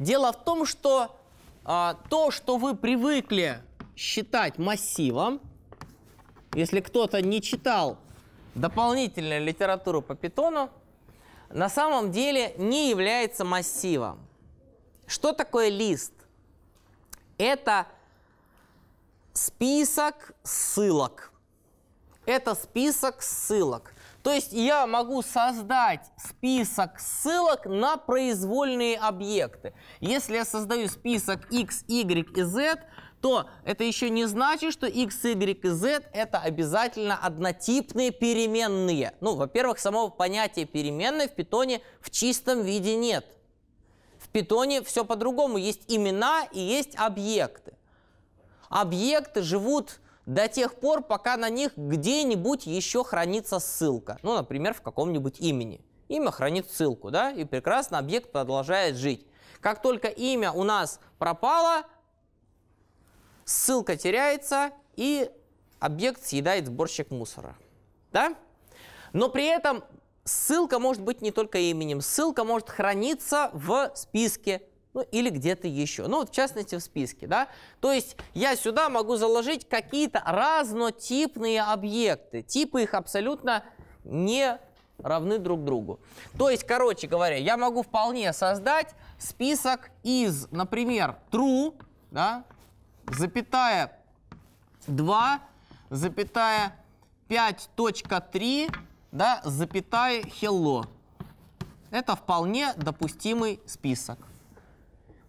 Дело в том, что а, то, что вы привыкли считать массивом, если кто-то не читал дополнительную литературу по питону, на самом деле не является массивом. Что такое лист? Это список ссылок. Это список ссылок. То есть я могу создать список ссылок на произвольные объекты. Если я создаю список x, y и z, то это еще не значит, что x, y и z это обязательно однотипные переменные. Ну, во-первых, самого понятия переменной в питоне в чистом виде нет. В питоне все по-другому. Есть имена и есть объекты. Объекты живут до тех пор, пока на них где-нибудь еще хранится ссылка. Ну, например, в каком-нибудь имени. Имя хранит ссылку, да, и прекрасно объект продолжает жить. Как только имя у нас пропало, ссылка теряется, и объект съедает сборщик мусора. Да? Но при этом ссылка может быть не только именем, ссылка может храниться в списке, ну, или где-то еще. Ну, вот в частности, в списке, да. То есть я сюда могу заложить какие-то разнотипные объекты. Типы их абсолютно не равны друг другу. То есть, короче говоря, я могу вполне создать список из, например, true, да, запятая 2, запятая 5.3, да, запятая hello. Это вполне допустимый список.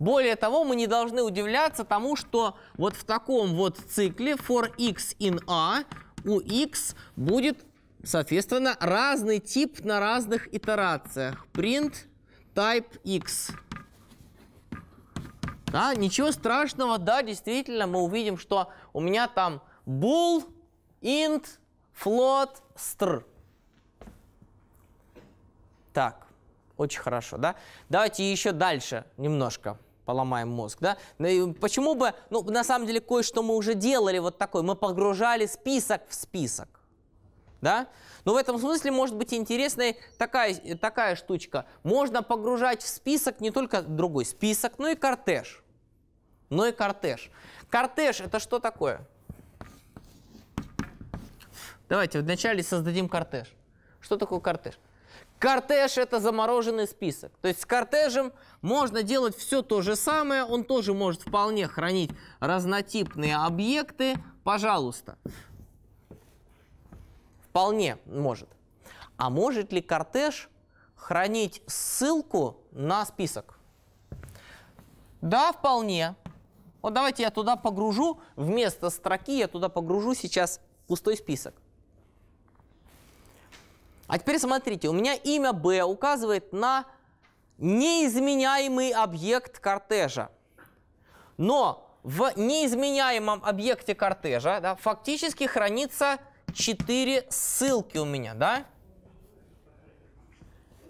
Более того, мы не должны удивляться тому, что вот в таком вот цикле for x in a у x будет, соответственно, разный тип на разных итерациях. Print type x. Да, ничего страшного, да, действительно, мы увидим, что у меня там bool, int, float, str. Так, очень хорошо, да? Давайте еще дальше немножко поломаем мозг, да? Почему бы, ну, на самом деле, кое-что мы уже делали вот такое, мы погружали список в список, да? Но в этом смысле может быть интересная такая, такая штучка. Можно погружать в список не только другой список, но и кортеж. Но и кортеж. Кортеж это что такое? Давайте вначале создадим кортеж. Что такое кортеж? Кортеж – это замороженный список. То есть с кортежем можно делать все то же самое. Он тоже может вполне хранить разнотипные объекты. Пожалуйста. Вполне может. А может ли кортеж хранить ссылку на список? Да, вполне. Вот давайте я туда погружу, вместо строки я туда погружу сейчас пустой список. А теперь смотрите, у меня имя B указывает на неизменяемый объект кортежа. Но в неизменяемом объекте кортежа да, фактически хранится 4 ссылки у меня. Да?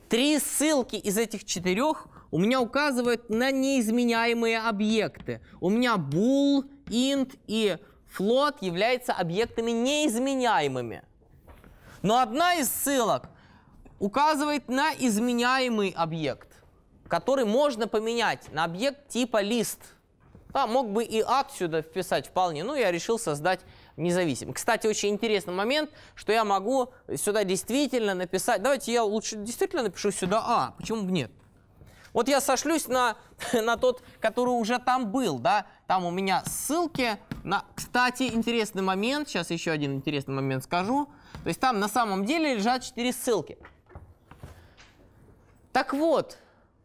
Три ссылки из этих четырех у меня указывают на неизменяемые объекты. У меня bool, int и float являются объектами неизменяемыми. Но одна из ссылок указывает на изменяемый объект, который можно поменять на объект типа лист. Да, мог бы и ад сюда вписать вполне, но ну, я решил создать независимый. Кстати, очень интересный момент, что я могу сюда действительно написать... Давайте я лучше действительно напишу сюда А. Почему бы нет? Вот я сошлюсь на, на тот, который уже там был, да, там у меня ссылки на... Кстати, интересный момент, сейчас еще один интересный момент скажу. То есть там на самом деле лежат 4 ссылки. Так вот,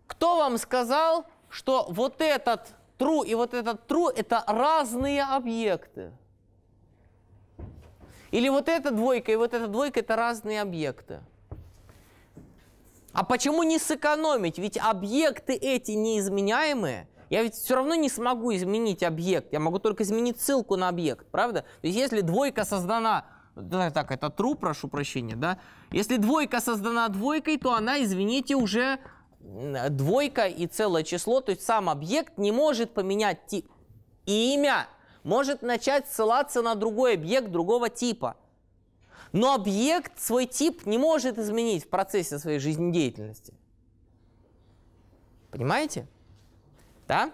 кто вам сказал, что вот этот true и вот этот true – это разные объекты? Или вот эта двойка и вот эта двойка – это разные объекты? А почему не сэкономить? Ведь объекты эти неизменяемые. Я ведь все равно не смогу изменить объект. Я могу только изменить ссылку на объект, правда? То есть если двойка создана да, так, это true, прошу прощения, да. Если двойка создана двойкой, то она, извините, уже двойка и целое число, то есть сам объект не может поменять тип. Имя может начать ссылаться на другой объект другого типа. Но объект свой тип не может изменить в процессе своей жизнедеятельности. Понимаете? Да?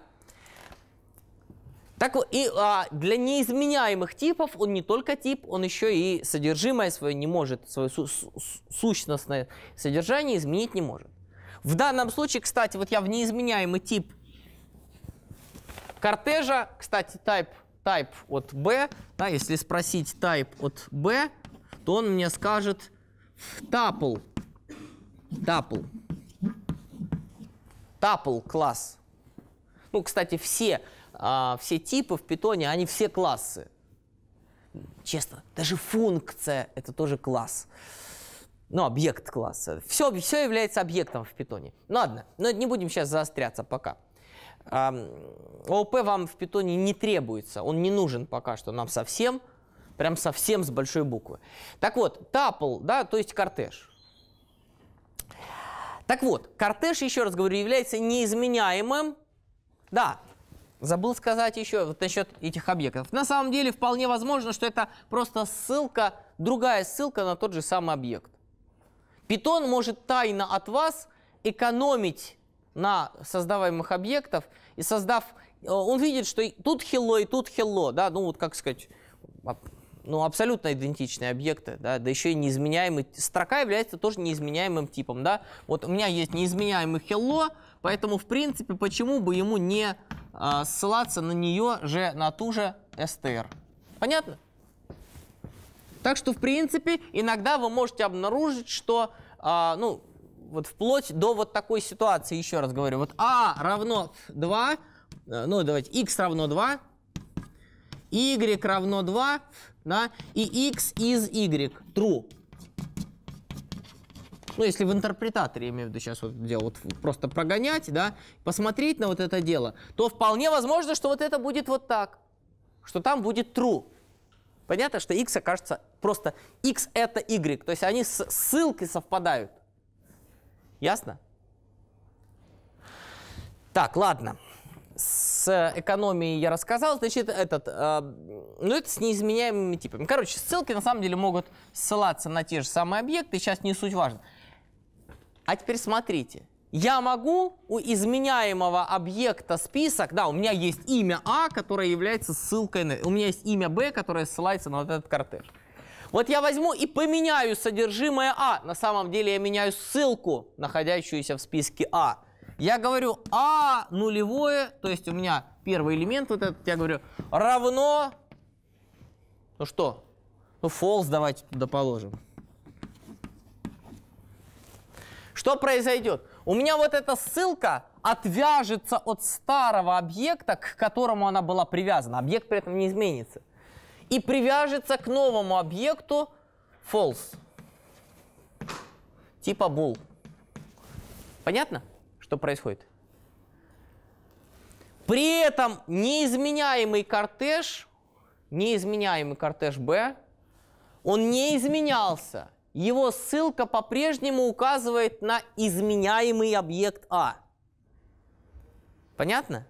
Так и а, для неизменяемых типов он не только тип, он еще и содержимое свое не может, свое су сущностное содержание изменить не может. В данном случае, кстати, вот я в неизменяемый тип кортежа, кстати, type, type от B, да, если спросить type от B, то он мне скажет tuple, tuple, tuple класс. Ну, кстати, все а, все типы в питоне, они все классы. Честно, даже функция – это тоже класс. Ну, объект класса. Все, все является объектом в питоне. Ну, ладно, но не будем сейчас заостряться пока. А, ООП вам в питоне не требуется, он не нужен пока что нам совсем, прям совсем с большой буквы. Так вот, тапл, да, то есть кортеж. Так вот, кортеж, еще раз говорю, является неизменяемым. Да, Забыл сказать еще вот насчет этих объектов. На самом деле вполне возможно, что это просто ссылка, другая ссылка на тот же самый объект. Питон может тайно от вас экономить на создаваемых объектов и создав... Э, он видит, что тут hello и тут hello, да, ну вот как сказать, ну, абсолютно идентичные объекты, да, да еще и неизменяемый. Строка является тоже неизменяемым типом, да. Вот у меня есть неизменяемый hello, Поэтому, в принципе, почему бы ему не э, ссылаться на нее же, на ту же СТР, Понятно? Так что, в принципе, иногда вы можете обнаружить, что, э, ну, вот вплоть до вот такой ситуации, еще раз говорю, вот А равно 2, э, ну, давайте, x равно 2, y равно 2, да, и x из y, true ну, если в интерпретаторе, я имею в виду сейчас вот дело, вот просто прогонять, да, посмотреть на вот это дело, то вполне возможно, что вот это будет вот так, что там будет true. Понятно, что x окажется просто x это y, то есть они с ссылкой совпадают. Ясно? Так, ладно. С экономией я рассказал, значит, этот, э, ну это с неизменяемыми типами. Короче, ссылки на самом деле могут ссылаться на те же самые объекты, сейчас не суть важно. А теперь смотрите. Я могу у изменяемого объекта список, да, у меня есть имя А, которое является ссылкой на... У меня есть имя Б, которое ссылается на вот этот кортеж. Вот я возьму и поменяю содержимое А. На самом деле я меняю ссылку, находящуюся в списке А. Я говорю А нулевое, то есть у меня первый элемент вот этот, я говорю, равно... Ну что? Ну false давайте туда положим. Что произойдет? У меня вот эта ссылка отвяжется от старого объекта, к которому она была привязана. Объект при этом не изменится. И привяжется к новому объекту false. Типа bool. Понятно, что происходит? При этом неизменяемый кортеж, неизменяемый кортеж B, он не изменялся его ссылка по-прежнему указывает на изменяемый объект А. Понятно?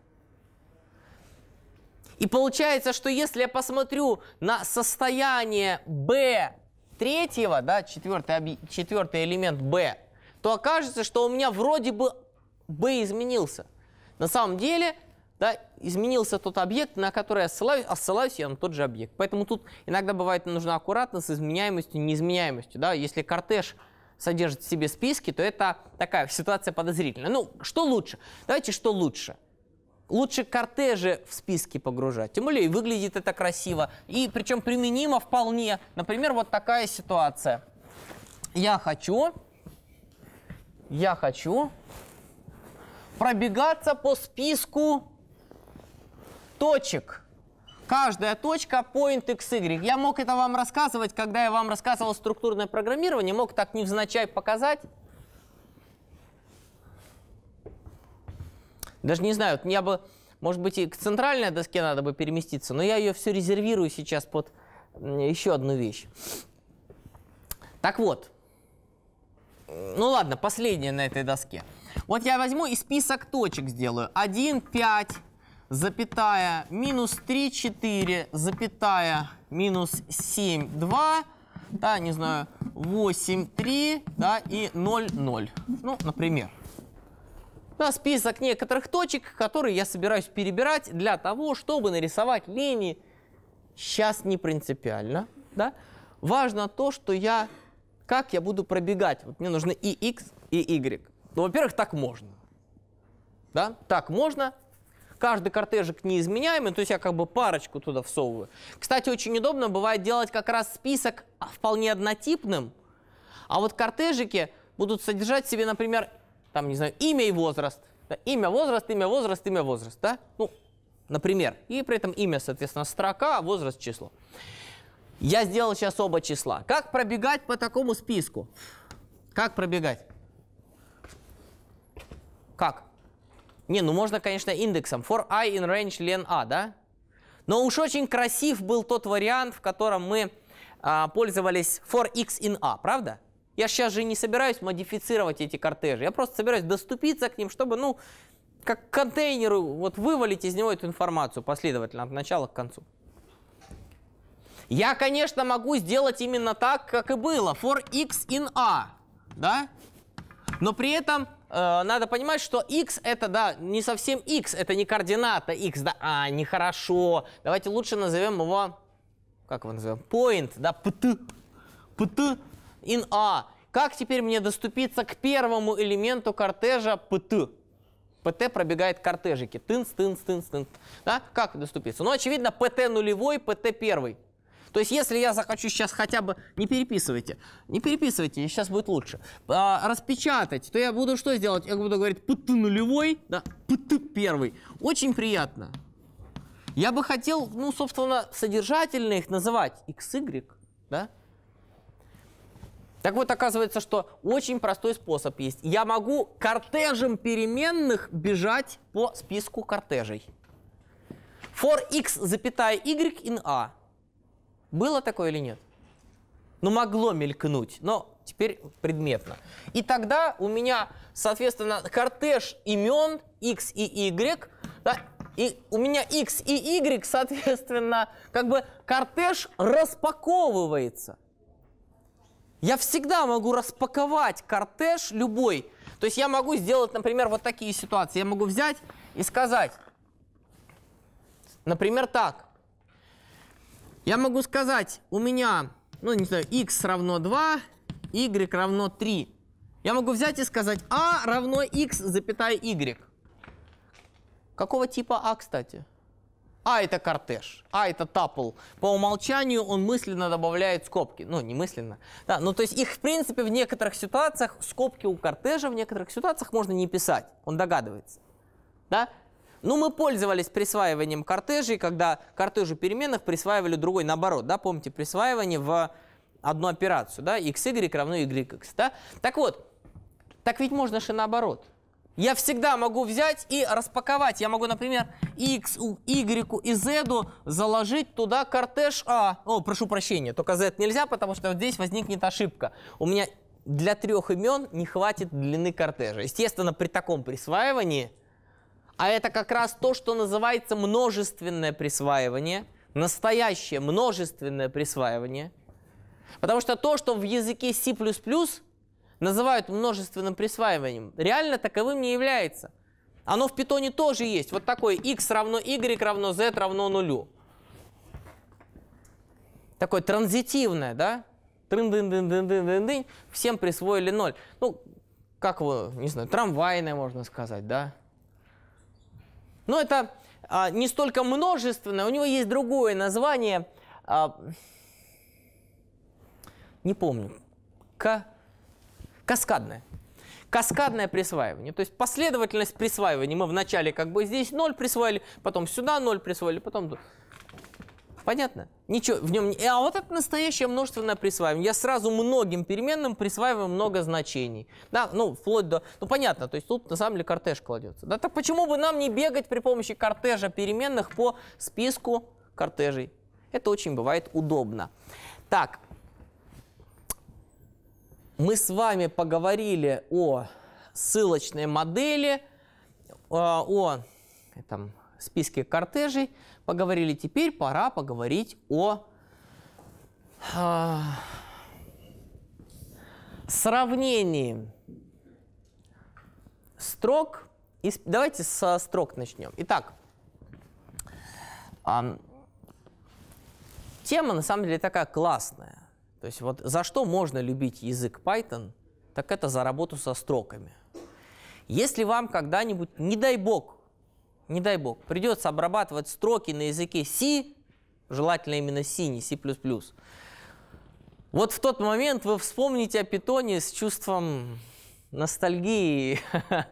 И получается, что если я посмотрю на состояние B третьего, да, четвертый, четвертый элемент B, то окажется, что у меня вроде бы B изменился. На самом деле да, изменился тот объект, на который я ссылаюсь, а ссылаюсь я на тот же объект. Поэтому тут иногда бывает нужно аккуратно с изменяемостью, неизменяемостью. Да? Если кортеж содержит в себе списки, то это такая ситуация подозрительная. Ну, что лучше? Давайте что лучше. Лучше кортежи в списки погружать. Тем более выглядит это красиво. И причем применимо вполне. Например, вот такая ситуация. Я хочу, я хочу пробегаться по списку точек. Каждая точка point x, y. Я мог это вам рассказывать, когда я вам рассказывал структурное программирование, мог так невзначай показать. Даже не знаю, вот меня бы, может быть, и к центральной доске надо бы переместиться, но я ее все резервирую сейчас под еще одну вещь. Так вот, ну ладно, последняя на этой доске. Вот я возьму и список точек сделаю. 1, 5, запятая минус 3, 4, запятая минус 7, 2, да, не знаю, 8, 3, да, и 0, 0. Ну, например. Да, список некоторых точек, которые я собираюсь перебирать для того, чтобы нарисовать линии. Сейчас не принципиально, да. Важно то, что я, как я буду пробегать. Вот мне нужны и x, и y. Ну, во-первых, так можно. Да, так можно, Каждый кортежик неизменяемый, то есть я как бы парочку туда всовываю. Кстати, очень удобно бывает делать как раз список а, вполне однотипным, а вот кортежики будут содержать в себе, например, там, не знаю, имя и возраст. Да, имя, возраст, имя, возраст, имя, возраст, да? Ну, например. И при этом имя, соответственно, строка, а возраст, число. Я сделал сейчас оба числа. Как пробегать по такому списку? Как пробегать? Как? Не, ну можно, конечно, индексом. For i in range len a, а, да? Но уж очень красив был тот вариант, в котором мы а, пользовались for x in a, правда? Я сейчас же не собираюсь модифицировать эти кортежи. Я просто собираюсь доступиться к ним, чтобы, ну, как к контейнеру, вот вывалить из него эту информацию последовательно от начала к концу. Я, конечно, могу сделать именно так, как и было. For x in a. Да? Но при этом э, надо понимать, что x это, да, не совсем x, это не координата x, да, а, нехорошо. Давайте лучше назовем его, как его назовем, point, да, pt, pt in a. Как теперь мне доступиться к первому элементу кортежа pt? ПТ пробегает кортежики. Тынц, тынц, тынц, тынц. Да? Как доступиться? Ну, очевидно, ПТ нулевой, ПТ первый. То есть если я захочу сейчас хотя бы... Не переписывайте. Не переписывайте, сейчас будет лучше. А, распечатать, то я буду что сделать? Я буду говорить ПТ нулевой, да, ПТ первый. Очень приятно. Я бы хотел, ну, собственно, содержательно их называть XY, да? Так вот, оказывается, что очень простой способ есть. Я могу кортежем переменных бежать по списку кортежей. For x, запятая y in a. Было такое или нет? Ну, могло мелькнуть, но теперь предметно. И тогда у меня, соответственно, кортеж имен x и y, да, и у меня x и y, соответственно, как бы кортеж распаковывается. Я всегда могу распаковать кортеж любой. То есть я могу сделать, например, вот такие ситуации. Я могу взять и сказать, например, так. Я могу сказать, у меня, ну, не знаю, x равно 2, y равно 3. Я могу взять и сказать a а равно x, запятая y. Какого типа а, кстати? А это кортеж, а это тапл. По умолчанию он мысленно добавляет скобки. Ну, не мысленно. Да, ну, то есть их, в принципе, в некоторых ситуациях, скобки у кортежа в некоторых ситуациях можно не писать. Он догадывается. Да? Ну, мы пользовались присваиванием кортежей, когда кортежу переменных присваивали другой, наоборот, да, помните, присваивание в одну операцию, да, x xy равно x, да. Так вот, так ведь можно же наоборот. Я всегда могу взять и распаковать. Я могу, например, x, u, y и z заложить туда кортеж a. А. О, прошу прощения, только z нельзя, потому что вот здесь возникнет ошибка. У меня для трех имен не хватит длины кортежа. Естественно, при таком присваивании а это как раз то, что называется множественное присваивание, настоящее множественное присваивание. Потому что то, что в языке C++ называют множественным присваиванием, реально таковым не является. Оно в питоне тоже есть. Вот такое x равно y равно z равно нулю. Такое транзитивное, да? трын дын дын дын дын дын дын всем присвоили ноль. Ну, как его, не знаю, трамвайное, можно сказать, да? Но это а, не столько множественное, у него есть другое название. А, не помню. К... Каскадное. Каскадное присваивание. То есть последовательность присваивания. Мы вначале как бы здесь 0 присвоили, потом сюда 0 присвоили, потом... Понятно? Ничего в нем... А вот это настоящее множественное присваивание. Я сразу многим переменным присваиваю много значений. Да, ну, вплоть до... Ну, понятно, то есть тут на самом деле кортеж кладется. Да, так почему бы нам не бегать при помощи кортежа переменных по списку кортежей? Это очень бывает удобно. Так, мы с вами поговорили о ссылочной модели, а, о, о там, списке кортежей. Поговорили теперь, пора поговорить о э, сравнении строк. И, давайте со строк начнем. Итак, э, тема на самом деле такая классная. То есть вот за что можно любить язык Python, так это за работу со строками. Если вам когда-нибудь, не дай бог, не дай бог, придется обрабатывать строки на языке C, желательно именно C, не C++. Вот в тот момент вы вспомните о питоне с чувством ностальгии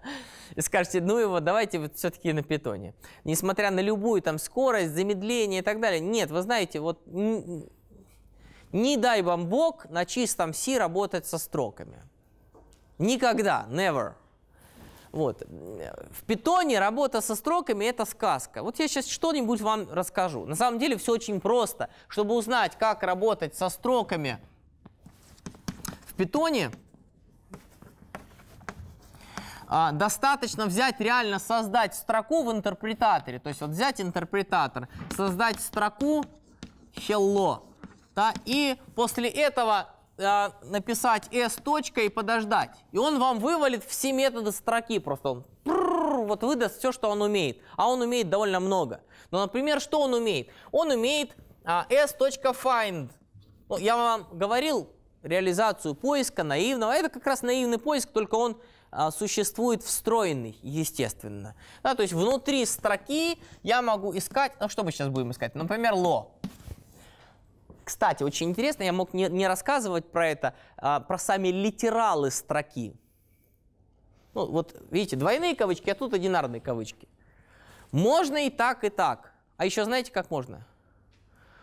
и скажете, ну его, давайте вот все-таки на питоне. Несмотря на любую там скорость, замедление и так далее. Нет, вы знаете, вот не дай вам бог на чистом C работать со строками. Никогда, never. Вот. В питоне работа со строками – это сказка. Вот я сейчас что-нибудь вам расскажу. На самом деле все очень просто. Чтобы узнать, как работать со строками в питоне, а, достаточно взять, реально создать строку в интерпретаторе. То есть вот взять интерпретатор, создать строку hello. Да, и после этого э, написать S и подождать. И он вам вывалит все методы строки. Просто он вот выдаст все, что он умеет. А он умеет довольно много. Но, например, что он умеет? Он умеет э, s.find. Ну, я вам говорил реализацию поиска наивного. А это как раз наивный поиск, только он э, существует встроенный, естественно. Да, то есть внутри строки я могу искать, ну что мы сейчас будем искать? Например, ло. Кстати, очень интересно, я мог не, не рассказывать про это, а, про сами литералы строки. Ну, вот видите, двойные кавычки, а тут одинарные кавычки. Можно и так, и так. А еще знаете, как можно?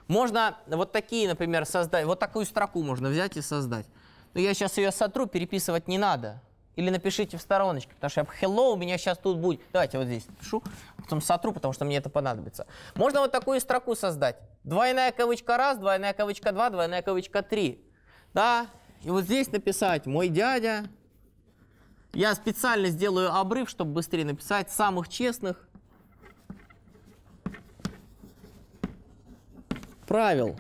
Можно вот такие, например, создать, вот такую строку можно взять и создать. Но ну, я сейчас ее сотру, переписывать не надо. Или напишите в стороночке, потому что я hello, у меня сейчас тут будет. Давайте вот здесь напишу, потом сотру, потому что мне это понадобится. Можно вот такую строку создать. Двойная кавычка раз, двойная кавычка два, двойная кавычка три. Да, и вот здесь написать «мой дядя». Я специально сделаю обрыв, чтобы быстрее написать «самых честных правил».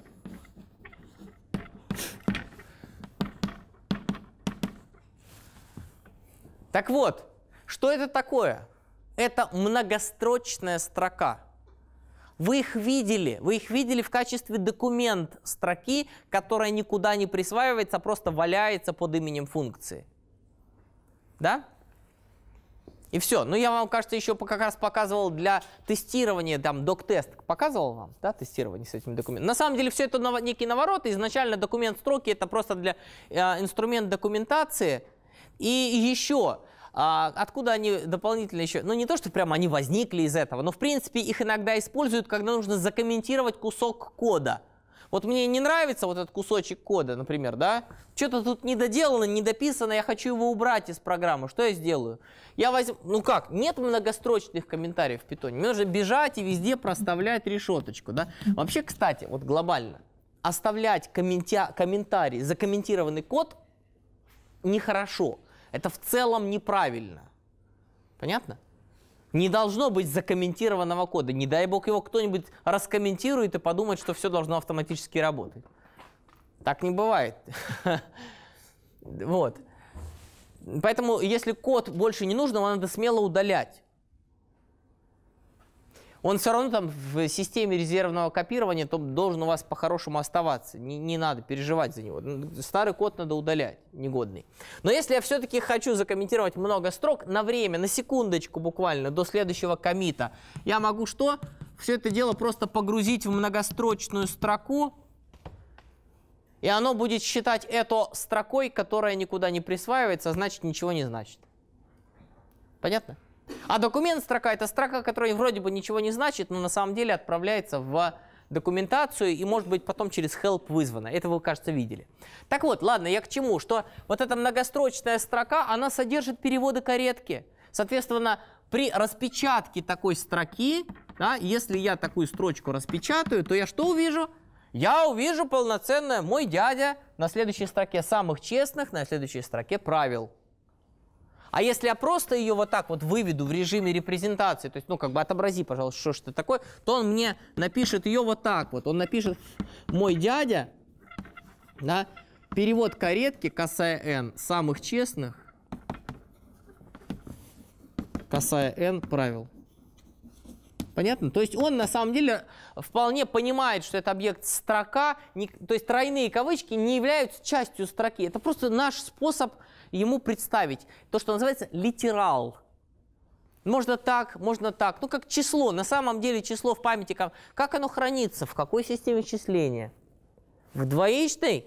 Так вот, что это такое? Это многострочная строка. Вы их видели, вы их видели в качестве документ строки, которая никуда не присваивается, а просто валяется под именем функции. Да? И все. Ну, я вам, кажется, еще как раз показывал для тестирования, там, док-тест показывал вам, да, тестирование с этим документом. На самом деле все это ново, некий наворот. Изначально документ строки – это просто для э, инструмент документации – и еще а, откуда они дополнительно еще? Ну, не то, что прямо они возникли из этого, но, в принципе, их иногда используют, когда нужно закомментировать кусок кода. Вот мне не нравится вот этот кусочек кода, например, да? Что-то тут недоделано, недописано, я хочу его убрать из программы. Что я сделаю? Я возьму... Ну как? Нет многострочных комментариев в питоне. Мне нужно бежать и везде проставлять решеточку, да? Вообще, кстати, вот глобально, оставлять комментя... комментарий, закомментированный код нехорошо. Это в целом неправильно. Понятно? Не должно быть закомментированного кода. Не дай бог его кто-нибудь раскомментирует и подумает, что все должно автоматически работать. Так не бывает. Вот. Поэтому, если код больше не нужен, его надо смело удалять он все равно там в системе резервного копирования там должен у вас по-хорошему оставаться. Не, не надо переживать за него. Старый код надо удалять, негодный. Но если я все-таки хочу закомментировать много строк, на время, на секундочку буквально, до следующего комита, я могу что? Все это дело просто погрузить в многострочную строку, и оно будет считать это строкой, которая никуда не присваивается, а значит ничего не значит. Понятно? А документ строка – это строка, которая вроде бы ничего не значит, но на самом деле отправляется в документацию и, может быть, потом через help вызвана. Это вы, кажется, видели. Так вот, ладно, я к чему? Что вот эта многострочная строка, она содержит переводы каретки. Соответственно, при распечатке такой строки, да, если я такую строчку распечатаю, то я что увижу? Я увижу полноценное «мой дядя» на следующей строке самых честных, на следующей строке правил. А если я просто ее вот так вот выведу в режиме репрезентации, то есть, ну, как бы отобрази, пожалуйста, что ж это такое, то он мне напишет ее вот так вот. Он напишет, мой дядя, да, перевод каретки, косая n, самых честных, косая n правил. Понятно? То есть он на самом деле вполне понимает, что это объект строка, не, то есть тройные кавычки не являются частью строки. Это просто наш способ ему представить то, что называется литерал. Можно так, можно так. Ну, как число. На самом деле число в памяти, как, как оно хранится, в какой системе числения? В двоичной?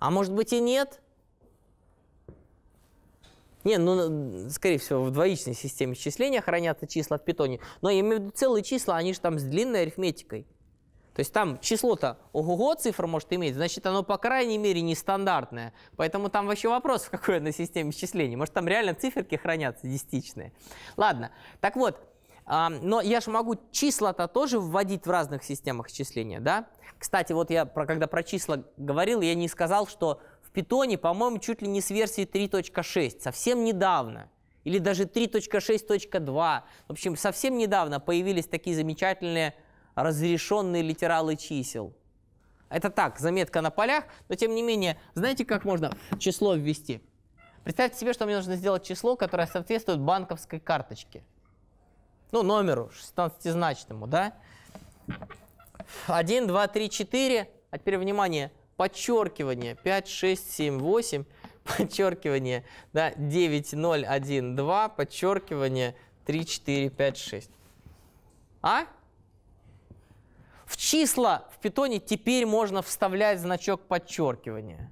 А может быть и нет? Не, ну, скорее всего, в двоичной системе числения хранятся числа в питоне. Но я имею в виду целые числа, они же там с длинной арифметикой. То есть там число-то ого-го цифр может иметь, значит, оно, по крайней мере, нестандартное. Поэтому там вообще вопрос, в какой она системе исчисления. Может, там реально циферки хранятся десятичные. Ладно, так вот, а, но я же могу числа-то тоже вводить в разных системах исчисления, да? Кстати, вот я, про, когда про числа говорил, я не сказал, что в питоне, по-моему, чуть ли не с версии 3.6, совсем недавно, или даже 3.6.2, в общем, совсем недавно появились такие замечательные разрешенные литералы чисел. Это так, заметка на полях, но тем не менее, знаете, как можно число ввести? Представьте себе, что мне нужно сделать число, которое соответствует банковской карточке. Ну, номеру 16-значному, да? 1, 2, 3, 4. А теперь, внимание, подчеркивание 5, 6, 7, 8, подчеркивание да, 9, 0, 1, 2, подчеркивание 3, 4, 5, 6. А? В числа в питоне теперь можно вставлять значок подчеркивания.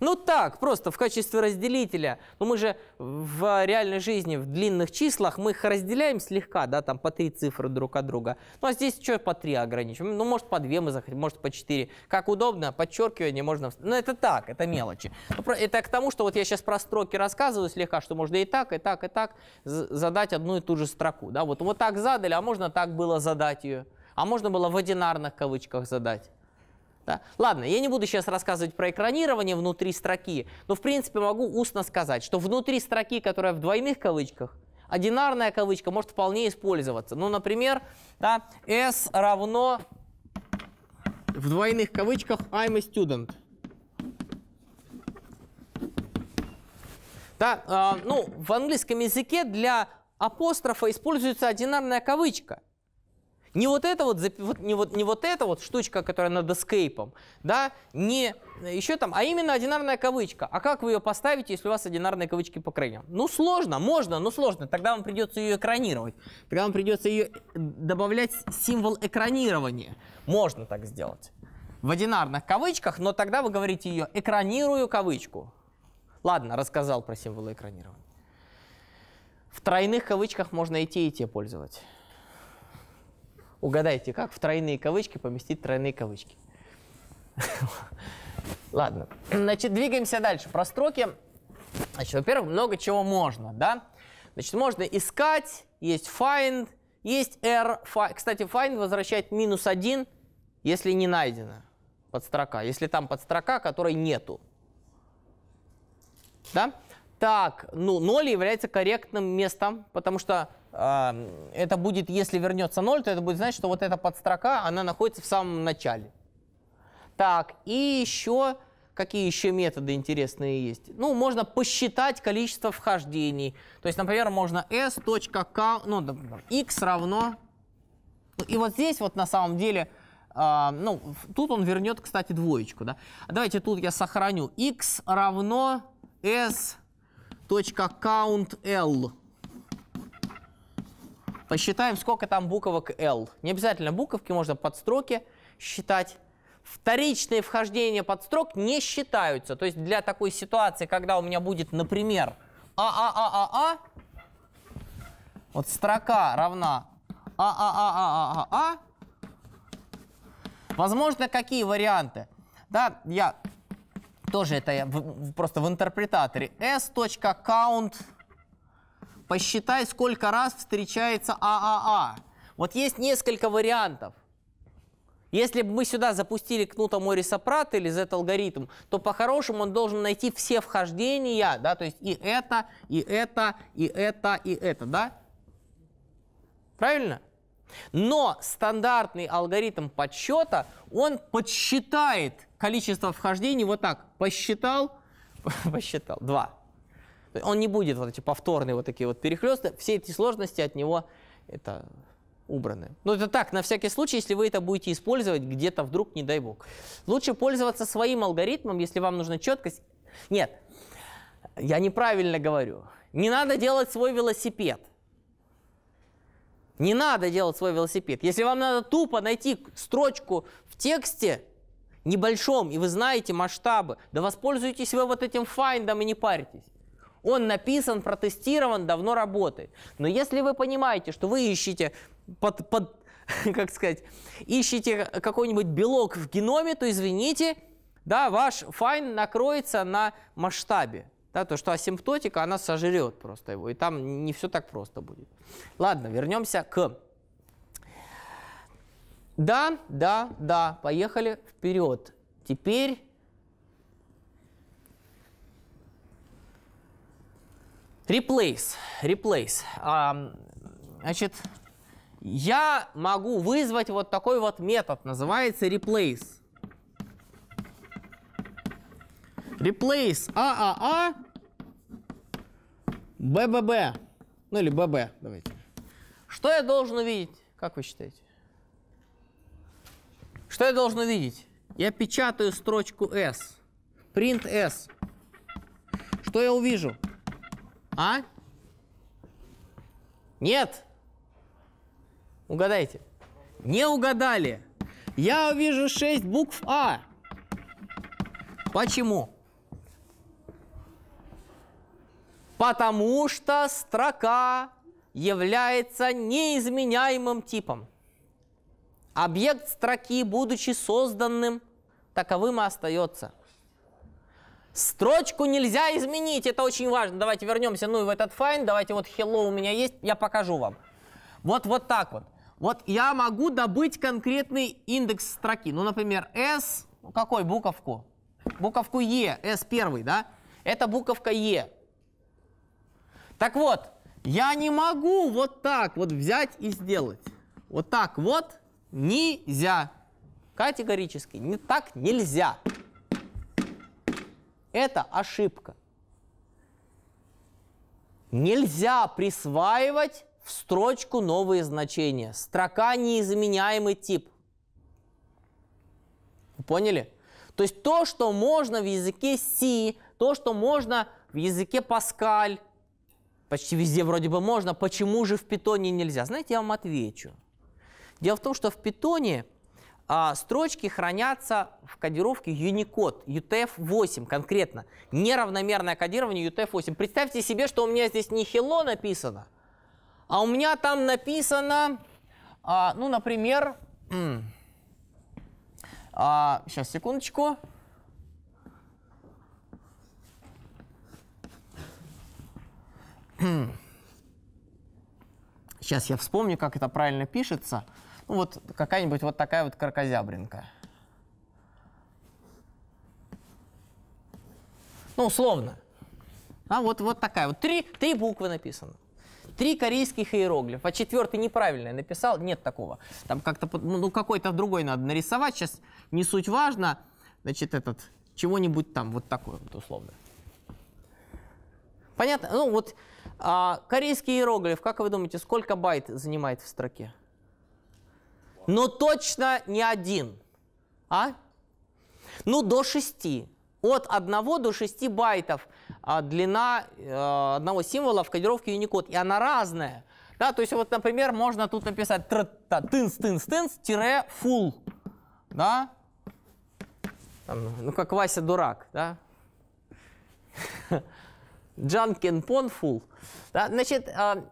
Ну так, просто в качестве разделителя. Но ну, мы же в реальной жизни в длинных числах мы их разделяем слегка, да, там по три цифры друг от друга. Ну а здесь что по три ограничиваем? Ну может по две мы захотим, может по четыре. Как удобно, подчеркивание можно... Ну это так, это мелочи. Ну, это к тому, что вот я сейчас про строки рассказываю слегка, что можно и так, и так, и так задать одну и ту же строку. Да, вот, вот так задали, а можно так было задать ее а можно было в одинарных кавычках задать. Да? Ладно, я не буду сейчас рассказывать про экранирование внутри строки, но в принципе могу устно сказать, что внутри строки, которая в двойных кавычках, одинарная кавычка может вполне использоваться. Ну, например, да, s равно в двойных кавычках I'm a student. Да, э, ну, в английском языке для апострофа используется одинарная кавычка. Не вот это вот, не вот, не вот эта вот штучка, которая над эскейпом, да, не э, еще там, а именно одинарная кавычка. А как вы ее поставите, если у вас одинарные кавычки по краям? Ну, сложно, можно, но сложно. Тогда вам придется ее экранировать. Тогда вам придется ее э, добавлять символ экранирования. Можно так сделать. В одинарных кавычках, но тогда вы говорите ее экранирую кавычку. Ладно, рассказал про символы экранирования. В тройных кавычках можно и те, и те пользовать. Угадайте, как в тройные кавычки поместить тройные кавычки? Ладно. Значит, двигаемся дальше. Про строки. Значит, во-первых, много чего можно, да? Значит, можно искать, есть find, есть r. Fi Кстати, find возвращает минус 1, если не найдено под строка, если там под строка, которой нету. Да? Так, ну, 0 является корректным местом, потому что а, это будет, если вернется 0, то это будет значит, что вот эта подстрока, она находится в самом начале. Так, и еще, какие еще методы интересные есть? Ну, можно посчитать количество вхождений. То есть, например, можно s.k, ну, x равно... Ну, и вот здесь вот на самом деле, а, ну, тут он вернет, кстати, двоечку, да. Давайте тут я сохраню x равно s.countl. Посчитаем, сколько там буквок L. Не обязательно буковки, можно под строки считать. Вторичные вхождения под строк не считаются. То есть для такой ситуации, когда у меня будет, например, ААААА, вот строка равна АААААА, возможно, какие варианты? Да, я тоже это я в, просто в интерпретаторе. S.count Посчитай, сколько раз встречается ААА. А а. Вот есть несколько вариантов. Если бы мы сюда запустили кнута Морриса-Пратт или этот алгоритм то по-хорошему он должен найти все вхождения, да, то есть и это, и это, и это, и это, да? Правильно? Но стандартный алгоритм подсчета, он подсчитает количество вхождений вот так. Посчитал, посчитал, два. Он не будет вот эти повторные вот такие вот перехлесты. Все эти сложности от него это убраны. Но ну, это так, на всякий случай, если вы это будете использовать где-то вдруг, не дай бог. Лучше пользоваться своим алгоритмом, если вам нужна четкость. Нет, я неправильно говорю. Не надо делать свой велосипед. Не надо делать свой велосипед. Если вам надо тупо найти строчку в тексте небольшом, и вы знаете масштабы, да воспользуйтесь вы вот этим файндом и не парьтесь. Он написан, протестирован, давно работает. Но если вы понимаете, что вы ищете под, под как сказать, ищете какой-нибудь белок в геноме, то извините, да, ваш файн накроется на масштабе. Да, то, что асимптотика, она сожрет просто его, и там не все так просто будет. Ладно, вернемся к... Да, да, да, поехали вперед. Теперь Replace. Replace. А, значит, я могу вызвать вот такой вот метод, называется replace. Replace ААА БББ. Ну или ББ, давайте. Что я должен увидеть? Как вы считаете? Что я должен увидеть? Я печатаю строчку S. Print S. Что я увижу? А? Нет? Угадайте. Не угадали. Я увижу шесть букв А. Почему? Потому что строка является неизменяемым типом. Объект строки, будучи созданным, таковым и остается. Строчку нельзя изменить, это очень важно. Давайте вернемся, ну и в этот find, давайте вот hello у меня есть, я покажу вам. Вот, вот так вот. Вот я могу добыть конкретный индекс строки. Ну, например, S, какой буковку? Буковку e. s первый, да? Это буковка e. Так вот, я не могу вот так вот взять и сделать. Вот так вот нельзя. Категорически, не так нельзя. Это ошибка. Нельзя присваивать в строчку новые значения. Строка неизменяемый тип. Вы поняли? То есть то, что можно в языке C, то, что можно в языке Паскаль, почти везде вроде бы можно, почему же в питоне нельзя? Знаете, я вам отвечу. Дело в том, что в питоне а, строчки хранятся в кодировке Unicode, UTF-8 конкретно. Неравномерное кодирование UTF-8. Представьте себе, что у меня здесь не hello написано, а у меня там написано, а, ну, например, а, сейчас, секундочку. Сейчас я вспомню, как это правильно пишется. Ну, вот какая-нибудь вот такая вот кракозябринка. Ну, условно. А вот, вот такая вот. Три, три буквы написано. Три корейских иероглифа. А четвертый неправильно написал. Нет такого. Там как-то, ну, ну, какой-то другой надо нарисовать. Сейчас не суть важно. Значит, этот, чего-нибудь там, вот такое вот условно. Понятно? Ну, вот а, корейский иероглиф, как вы думаете, сколько байт занимает в строке? но точно не один. А? Ну, до 6. От 1 до 6 байтов а, длина а, одного символа в кодировке Unicode. И она разная. Да, то есть, вот, например, можно тут написать тынс, тынс, тынс, тире, full. Да? Там, ну, как Вася дурак, да? Джанкен пон full. Да, значит, а,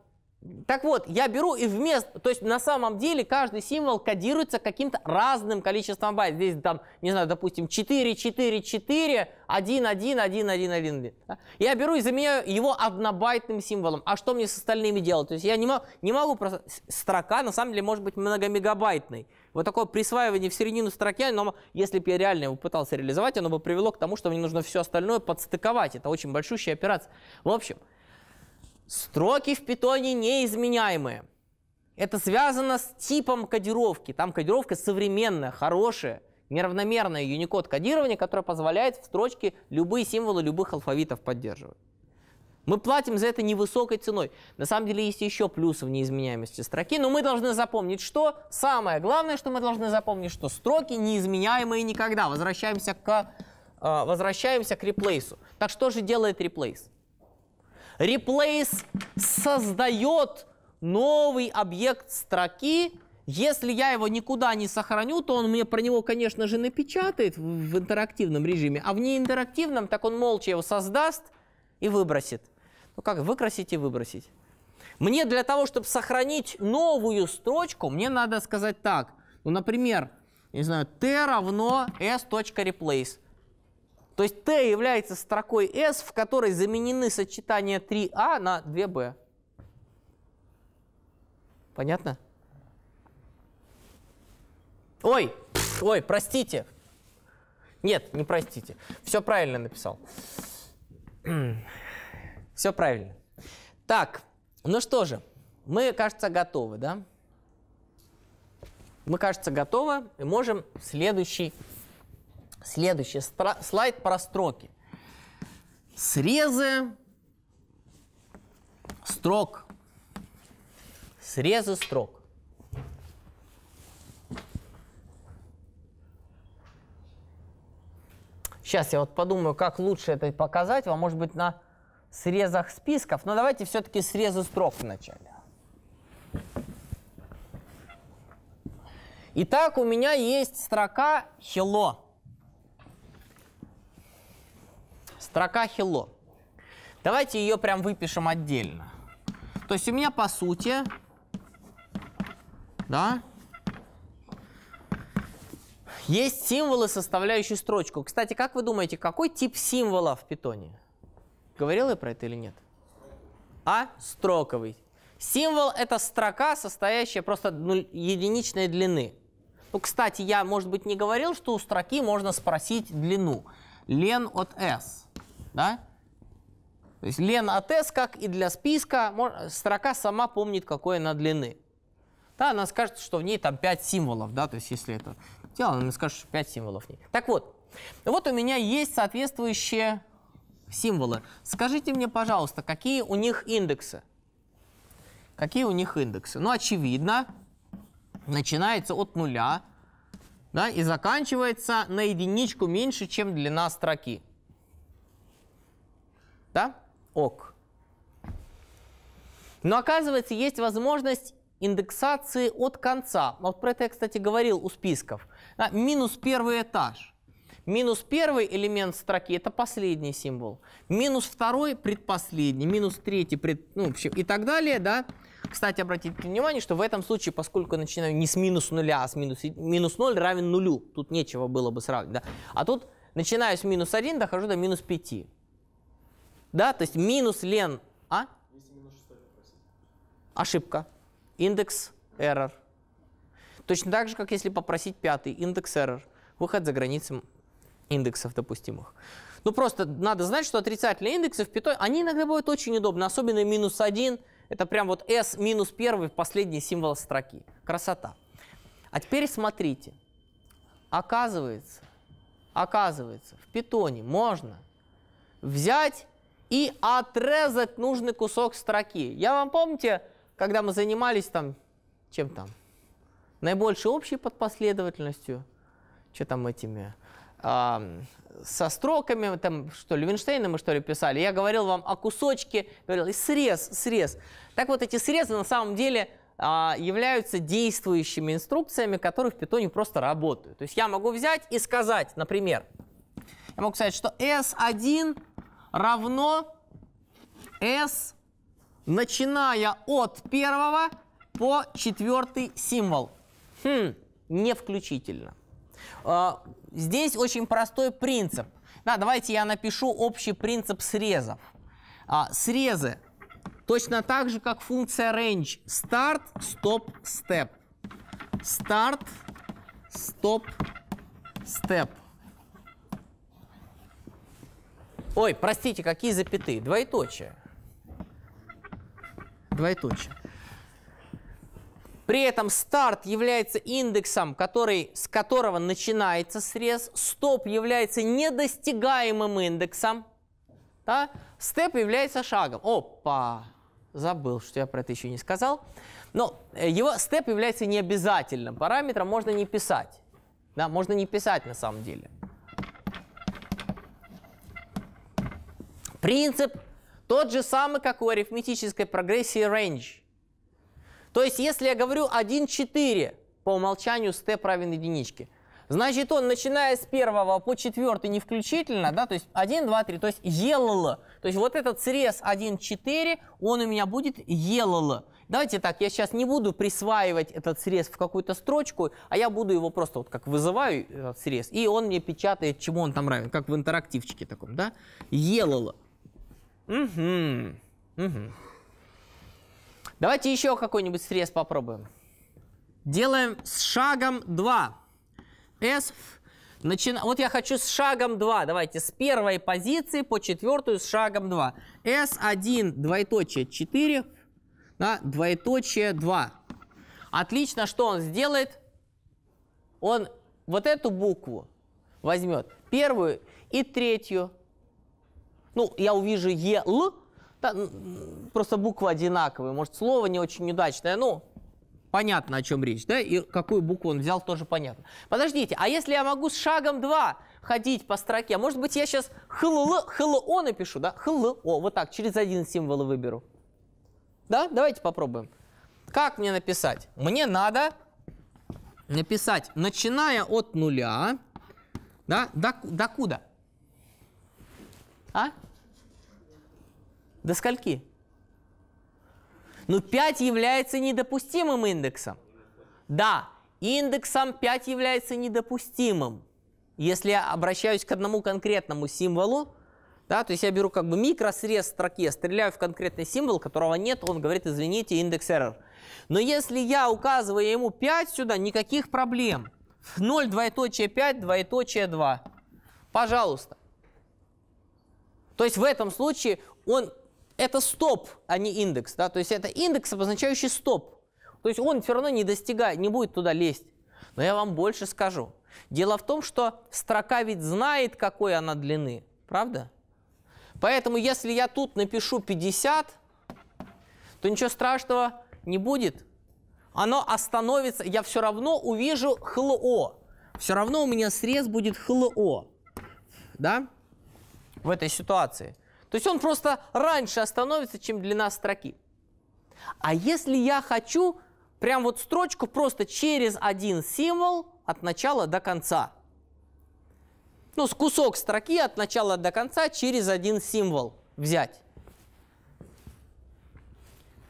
так вот, я беру и вместо... То есть на самом деле каждый символ кодируется каким-то разным количеством байт. Здесь там, не знаю, допустим, 4, 4, 4, 1, 1, 1, 1, 1. Да? Я беру и заменяю его однобайтным символом. А что мне с остальными делать? То есть я не, могу, не могу... Просто... Строка на самом деле может быть многомегабайтной. Вот такое присваивание в середину строки, но если бы я реально его пытался реализовать, оно бы привело к тому, что мне нужно все остальное подстыковать. Это очень большущая операция. В общем, Строки в питоне неизменяемые. Это связано с типом кодировки. Там кодировка современная, хорошая, неравномерное Unicode кодирование, которое позволяет в строчке любые символы любых алфавитов поддерживать. Мы платим за это невысокой ценой. На самом деле есть еще плюсы в неизменяемости строки, но мы должны запомнить, что самое главное, что мы должны запомнить, что строки неизменяемые никогда. Возвращаемся к, э, возвращаемся к реплейсу. Так что же делает реплейс? Replace создает новый объект строки. Если я его никуда не сохраню, то он мне про него, конечно же, напечатает в интерактивном режиме, а в неинтерактивном, так он молча его создаст и выбросит. Ну как, выкрасить и выбросить. Мне для того, чтобы сохранить новую строчку, мне надо сказать так. Ну, например, не знаю, t равно s.replace. То есть T является строкой S, в которой заменены сочетания 3А на 2B. Понятно? Ой, ой, простите. Нет, не простите. Все правильно написал. Все правильно. Так, ну что же, мы, кажется, готовы, да? Мы, кажется, готовы и можем следующий Следующий слайд про строки. Срезы строк. Срезы строк. Сейчас я вот подумаю, как лучше это показать вам. Может быть, на срезах списков. Но давайте все-таки срезы строк вначале. Итак, у меня есть строка «Hello». строка hello. Давайте ее прям выпишем отдельно. То есть у меня по сути, да, есть символы, составляющие строчку. Кстати, как вы думаете, какой тип символа в питоне? Говорил я про это или нет? А? Строковый. Символ — это строка, состоящая просто ну, единичной длины. Ну, кстати, я, может быть, не говорил, что у строки можно спросить длину. Лен от S. Да? То есть лен от s, как и для списка, строка сама помнит, какой она длины. Да, она скажет, что в ней там 5 символов, да, то есть если это дело, она скажет, что 5 символов в ней. Так вот, вот у меня есть соответствующие символы. Скажите мне, пожалуйста, какие у них индексы? Какие у них индексы? Ну, очевидно, начинается от нуля да, и заканчивается на единичку меньше, чем длина строки. Да? Ок. Но оказывается, есть возможность индексации от конца. Вот про это я, кстати, говорил у списков. Да? Минус первый этаж. Минус первый элемент строки – это последний символ. Минус второй – предпоследний. Минус третий пред, ну, вообще, и так далее. Да? Кстати, обратите внимание, что в этом случае, поскольку начинаю не с минус нуля, а с минус, минус 0 равен нулю. Тут нечего было бы сравнивать. Да? А тут начинаю с минус 1, дохожу до минус 5. Да, то есть минус лен, а? Ошибка. Индекс error. Точно так же, как если попросить пятый, индекс error. Выход за границы индексов допустимых. Ну просто надо знать, что отрицательные индексы в питой, они иногда бывают очень удобны, особенно минус один, это прям вот S минус первый, последний символ строки. Красота. А теперь смотрите. Оказывается, оказывается, в питоне можно взять и отрезать нужный кусок строки. Я вам помните, когда мы занимались там, чем там, наибольшей общей подпоследовательностью, что там этими, э, со строками, там, что ли, Винштейна мы, что ли, писали. Я говорил вам о кусочке, говорил, и срез, срез. Так вот, эти срезы на самом деле э, являются действующими инструкциями, которые в питоне просто работают. То есть я могу взять и сказать, например, я могу сказать, что S1 равно S, начиная от первого по четвертый символ. Хм, не включительно. А, здесь очень простой принцип. Да, давайте я напишу общий принцип срезов. А, срезы точно так же, как функция range. Start, stop, step. Start, stop, step. Ой, простите, какие запятые? Двоеточие. Двоеточие. При этом старт является индексом, который, с которого начинается срез. Стоп является недостигаемым индексом. Да? Степ является шагом. Опа! Забыл, что я про это еще не сказал. Но э, его степ является необязательным параметром, можно не писать. Да, можно не писать на самом деле. Принцип тот же самый, как у арифметической прогрессии range. То есть, если я говорю 1,4 по умолчанию с равен единичке, значит, он, начиная с первого по четвертый не включительно, да, то есть 1, 2, 3, то есть елало. То есть вот этот срез 1,4 он у меня будет елало. Давайте так, я сейчас не буду присваивать этот срез в какую-то строчку, а я буду его просто вот как вызываю этот срез, и он мне печатает, чему он там равен, как в интерактивчике таком, да, елало. Угу. Угу. Давайте еще какой-нибудь срез попробуем. Делаем с шагом 2. S. Начина... Вот я хочу с шагом 2. Давайте с первой позиции по четвертую с шагом 2. S1 двоеточие 4 на двоеточие 2. Отлично, что он сделает? Он вот эту букву возьмет, первую и третью, ну, я увижу ЕЛ, да, просто буквы одинаковые, может, слово не очень удачное, ну, понятно, о чем речь, да, и какую букву он взял, тоже понятно. Подождите, а если я могу с шагом 2 ходить по строке, может быть, я сейчас ХЛЛ, ХЛО напишу, да, ХЛО, вот так, через один символ выберу. Да, давайте попробуем. Как мне написать? Мне надо написать, начиная от нуля, да, до, куда? А? До скольки? Ну, 5 является недопустимым индексом. Да, индексом 5 является недопустимым. Если я обращаюсь к одному конкретному символу, да, то есть я беру как бы микросрез строки, стреляю в конкретный символ, которого нет, он говорит, извините, индекс error. Но если я указываю ему 5 сюда, никаких проблем. 0, двоеточие 5, двоеточие 2. Пожалуйста. То есть в этом случае он это стоп, а не индекс. Да? То есть это индекс, обозначающий стоп. То есть он все равно не достигает, не будет туда лезть. Но я вам больше скажу. Дело в том, что строка ведь знает, какой она длины. Правда? Поэтому если я тут напишу 50, то ничего страшного не будет. Оно остановится, я все равно увижу хло. Все равно у меня срез будет хло. Да? В этой ситуации. То есть он просто раньше остановится, чем длина строки. А если я хочу прям вот строчку просто через один символ от начала до конца, ну, с кусок строки от начала до конца через один символ взять.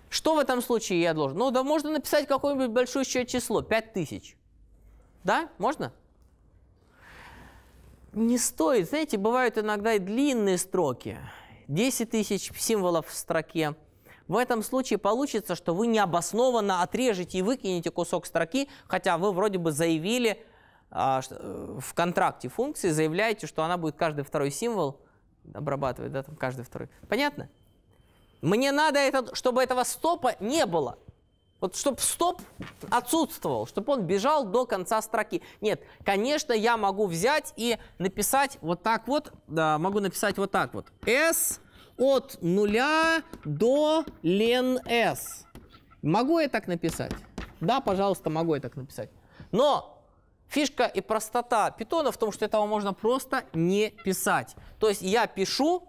Что в этом случае я должен? Ну, да можно написать какое-нибудь большое число, 5000. Да, можно? Не стоит. Знаете, бывают иногда и длинные строки. 10 тысяч символов в строке. В этом случае получится, что вы необоснованно отрежете и выкинете кусок строки, хотя вы вроде бы заявили а, э, в контракте функции, заявляете, что она будет каждый второй символ обрабатывать, да, там каждый второй. Понятно? Мне надо, этот, чтобы этого стопа не было. Вот чтобы стоп отсутствовал, чтобы он бежал до конца строки. Нет, конечно, я могу взять и написать вот так вот, да, могу написать вот так вот. S от нуля до len S. Могу я так написать? Да, пожалуйста, могу я так написать. Но фишка и простота питона в том, что этого можно просто не писать. То есть я пишу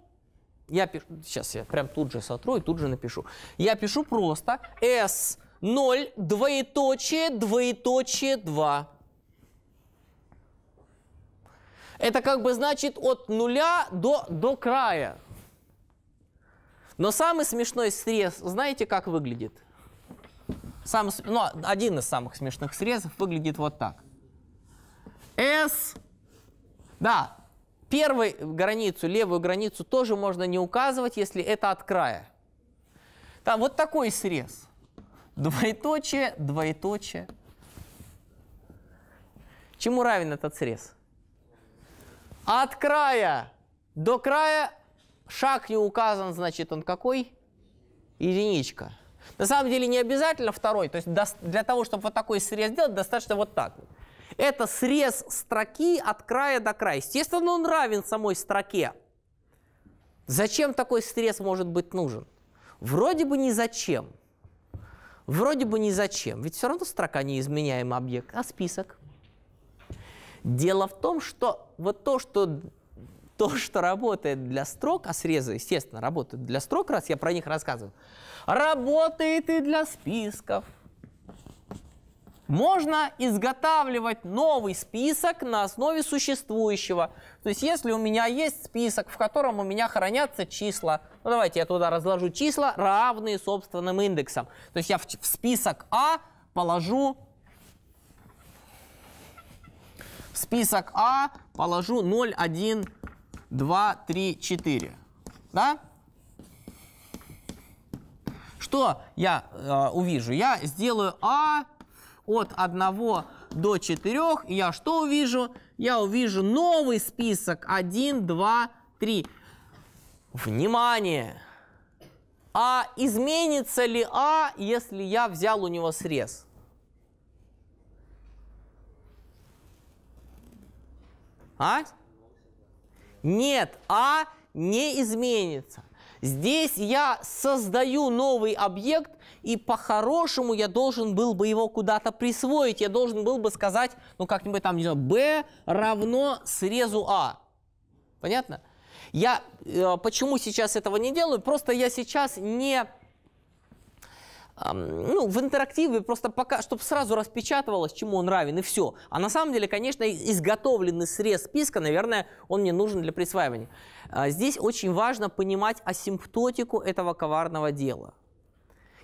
я пишу, сейчас я прям тут же сотру и тут же напишу. Я пишу просто s 0, двоеточие, двоеточие 2. Это как бы значит от нуля до, до края. Но самый смешной срез, знаете, как выглядит? Самый, ну, один из самых смешных срезов выглядит вот так. S, да, первую границу, левую границу тоже можно не указывать, если это от края. Там вот такой срез. Двоеточие, двоеточие. Чему равен этот срез? От края до края шаг не указан, значит, он какой? Единичка. На самом деле не обязательно второй. То есть для того, чтобы вот такой срез сделать, достаточно вот так. Это срез строки от края до края. Естественно, он равен самой строке. Зачем такой срез может быть нужен? Вроде бы не зачем. Вроде бы ни зачем, ведь все равно строка неизменяемый объект, а список. Дело в том, что вот то, что то, что работает для строк, а срезы, естественно, работают для строк, раз я про них рассказывал, работает и для списков. Можно изготавливать новый список на основе существующего. То есть если у меня есть список, в котором у меня хранятся числа, ну давайте я туда разложу числа, равные собственным индексам. То есть я в, список А положу в список А положу 0, 1, 2, 3, 4. Да? Что я э, увижу? Я сделаю А от 1 до 4, я что увижу? Я увижу новый список 1, 2, 3. Внимание! А изменится ли А, если я взял у него срез? А? Нет, А не изменится. Здесь я создаю новый объект и по-хорошему я должен был бы его куда-то присвоить, я должен был бы сказать, ну как-нибудь там, не знаю, b равно срезу а. Понятно? Я э, почему сейчас этого не делаю? Просто я сейчас не ну, в интерактиве просто пока, чтобы сразу распечатывалось, чему он равен, и все. А на самом деле, конечно, изготовленный срез списка, наверное, он мне нужен для присваивания. А здесь очень важно понимать асимптотику этого коварного дела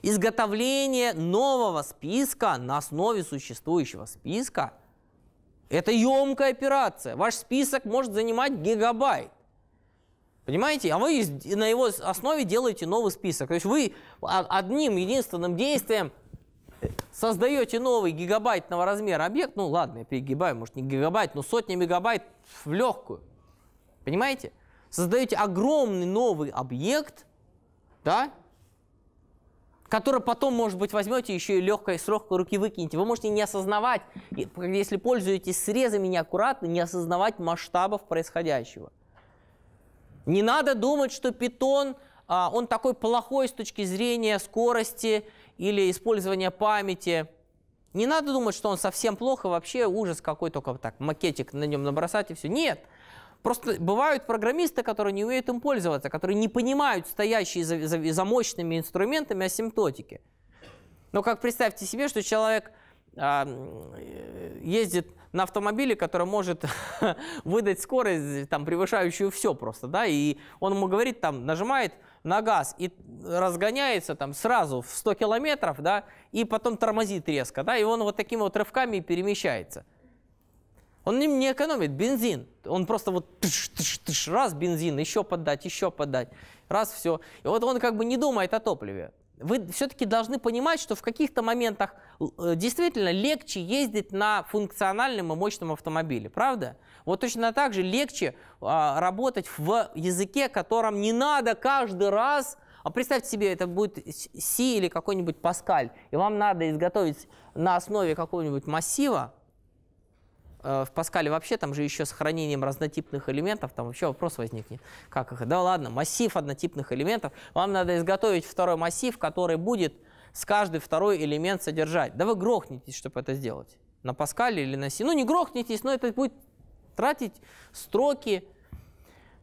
изготовление нового списка на основе существующего списка – это емкая операция. Ваш список может занимать гигабайт. Понимаете? А вы на его основе делаете новый список. То есть вы одним единственным действием э, создаете новый гигабайтного размера объект. Ну ладно, я перегибаю, может не гигабайт, но сотни мегабайт в легкую. Понимаете? Создаете огромный новый объект, да, который потом, может быть, возьмете еще и легкой с руки выкинете. Вы можете не осознавать, если пользуетесь срезами неаккуратно, не осознавать масштабов происходящего. Не надо думать, что питон, а, он такой плохой с точки зрения скорости или использования памяти. Не надо думать, что он совсем плохо, вообще ужас какой, только так макетик на нем набросать и все. Нет, Просто бывают программисты, которые не умеют им пользоваться, которые не понимают стоящие за, за, за мощными инструментами асимптотики. Но как представьте себе, что человек а, э, ездит на автомобиле, который может выдать скорость, там, превышающую все просто, да, и он ему говорит, там, нажимает на газ и разгоняется там сразу в 100 километров, да, и потом тормозит резко, да, и он вот такими вот рывками перемещается. Он не, не экономит бензин. Он просто вот тыш, тыш, тыш, раз бензин, еще подать, еще подать, раз все. И вот он как бы не думает о топливе. Вы все-таки должны понимать, что в каких-то моментах э, действительно легче ездить на функциональном и мощном автомобиле, правда? Вот точно так же легче а, работать в языке, которым не надо каждый раз а представьте себе, это будет C или какой-нибудь Паскаль, и вам надо изготовить на основе какого-нибудь массива Э, в Паскале вообще там же еще с хранением разнотипных элементов, там вообще вопрос возникнет. Как их? Да ладно, массив однотипных элементов. Вам надо изготовить второй массив, который будет с каждый второй элемент содержать. Да вы грохнетесь, чтобы это сделать. На Паскале или на Си. Ну, не грохнетесь, но это будет тратить строки.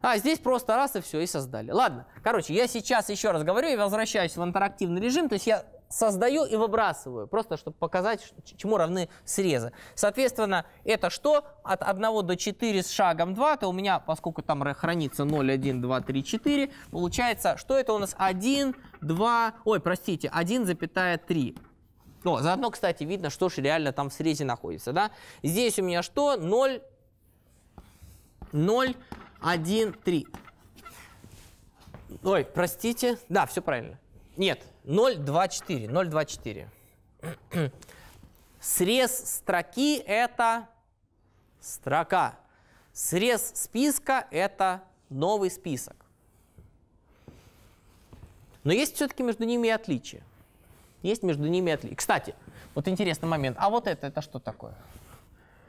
А здесь просто раз и все, и создали. Ладно, короче, я сейчас еще раз говорю и возвращаюсь в интерактивный режим. То есть я создаю и выбрасываю, просто чтобы показать, чему равны срезы. Соответственно, это что? От 1 до 4 с шагом 2, то у меня, поскольку там хранится 0, 1, 2, 3, 4, получается, что это у нас 1, 2, ой, простите, 1,3. но заодно, кстати, видно, что же реально там в срезе находится, да? Здесь у меня что? 0, 0, 1, 3. Ой, простите. Да, все правильно. Нет, 0,24. 0,24. Срез строки – это строка. Срез списка – это новый список. Но есть все-таки между ними и отличия. Есть между ними отличия. Кстати, вот интересный момент. А вот это, это что такое?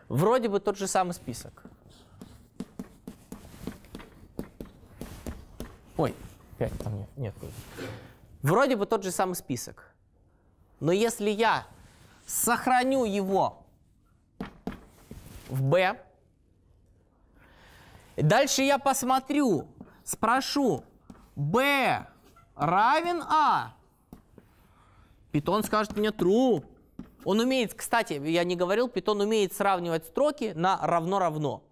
Вроде бы тот же самый список. Ой, 5 там нет. нет. Вроде бы тот же самый список. Но если я сохраню его в B, дальше я посмотрю, спрошу, B равен А, Питон скажет мне true. Он умеет, кстати, я не говорил, Питон умеет сравнивать строки на равно-равно.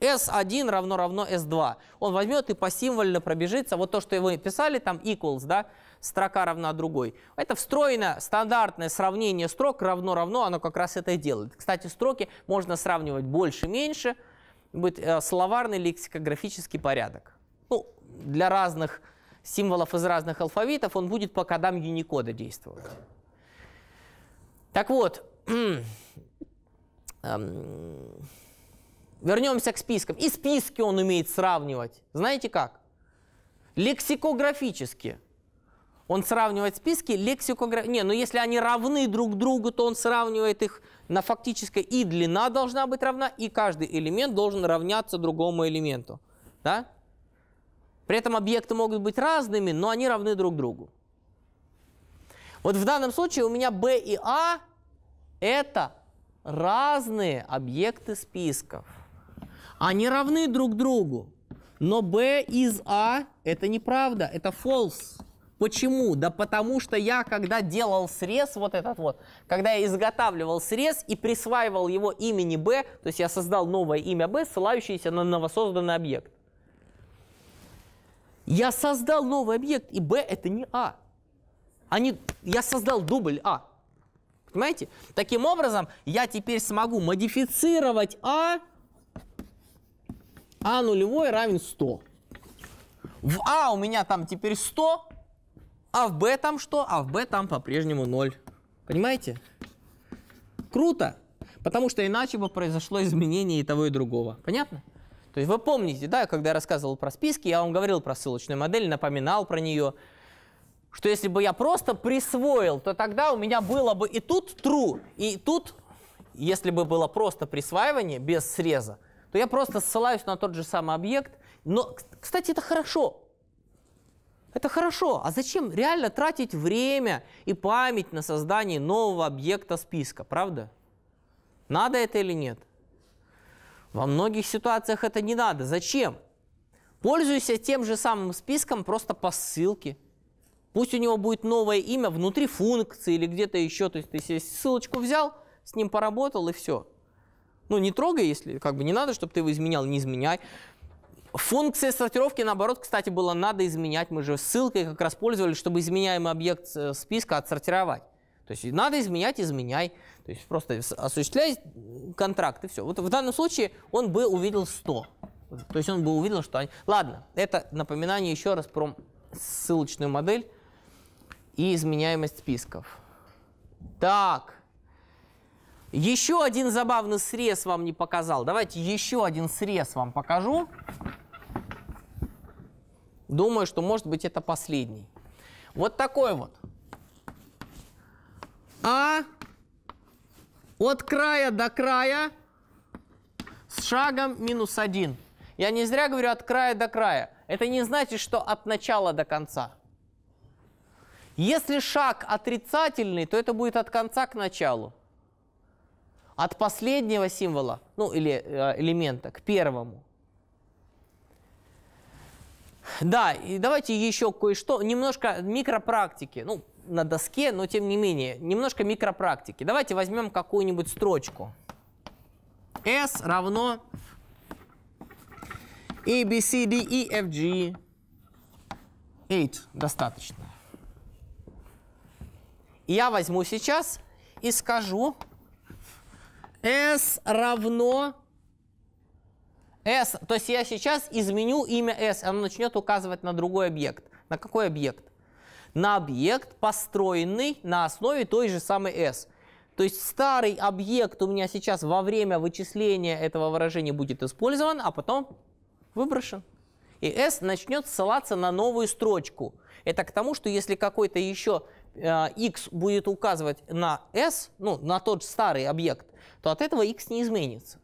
S1 равно равно S2. Он возьмет и по посимвольно пробежится. Вот то, что вы писали, там equals, да, строка равна другой. Это встроено стандартное сравнение строк равно-равно, оно как раз это и делает. Кстати, строки можно сравнивать больше-меньше, будет э, словарный лексикографический порядок. Ну, для разных символов из разных алфавитов он будет по кодам Unicode действовать. Так вот, эм, Вернемся к спискам. И списки он умеет сравнивать. Знаете как? Лексикографически. Он сравнивает списки лексикографически. Не, ну если они равны друг другу, то он сравнивает их на фактической. И длина должна быть равна, и каждый элемент должен равняться другому элементу. Да? При этом объекты могут быть разными, но они равны друг другу. Вот в данном случае у меня B и A – это разные объекты списков. Они равны друг другу. Но B из A «а» – это неправда, это false. Почему? Да потому что я, когда делал срез, вот этот вот, когда я изготавливал срез и присваивал его имени B, то есть я создал новое имя B, ссылающееся на новосозданный объект. Я создал новый объект, и B это не А. Они, я создал дубль А. Понимаете? Таким образом, я теперь смогу модифицировать А а нулевой равен 100. В а у меня там теперь 100, а в b там что? А в b там по-прежнему 0. Понимаете? Круто! Потому что иначе бы произошло изменение и того, и другого. Понятно? То есть вы помните, да, когда я рассказывал про списки, я вам говорил про ссылочную модель, напоминал про нее, что если бы я просто присвоил, то тогда у меня было бы и тут true, и тут, если бы было просто присваивание без среза, то я просто ссылаюсь на тот же самый объект. Но, кстати, это хорошо. Это хорошо. А зачем реально тратить время и память на создание нового объекта списка, правда? Надо это или нет? Во многих ситуациях это не надо. Зачем? Пользуйся тем же самым списком просто по ссылке. Пусть у него будет новое имя внутри функции или где-то еще. То есть ты себе ссылочку взял, с ним поработал и все. Ну, не трогай, если как бы не надо, чтобы ты его изменял, не изменяй. Функция сортировки, наоборот, кстати, было надо изменять. Мы же ссылкой как раз пользовались, чтобы изменяемый объект э, списка отсортировать. То есть надо изменять, изменяй. То есть просто осуществляй контракт и все. Вот в данном случае он бы увидел 100. То есть он бы увидел, что они... Ладно, это напоминание еще раз про ссылочную модель и изменяемость списков. Так. Еще один забавный срез вам не показал. Давайте еще один срез вам покажу. Думаю, что может быть это последний. Вот такой вот. А от края до края с шагом минус один. Я не зря говорю от края до края. Это не значит, что от начала до конца. Если шаг отрицательный, то это будет от конца к началу от последнего символа, ну или э, элемента, к первому. Да, и давайте еще кое-что, немножко микропрактики, ну, на доске, но тем не менее, немножко микропрактики. Давайте возьмем какую-нибудь строчку. S равно A, B, C, D, E, F, G. 8 достаточно. Я возьму сейчас и скажу S равно S. То есть я сейчас изменю имя S, оно начнет указывать на другой объект. На какой объект? На объект, построенный на основе той же самой S. То есть старый объект у меня сейчас во время вычисления этого выражения будет использован, а потом выброшен. И S начнет ссылаться на новую строчку. Это к тому, что если какой-то еще x э, будет указывать на s, ну, на тот же старый объект, то от этого x не изменится.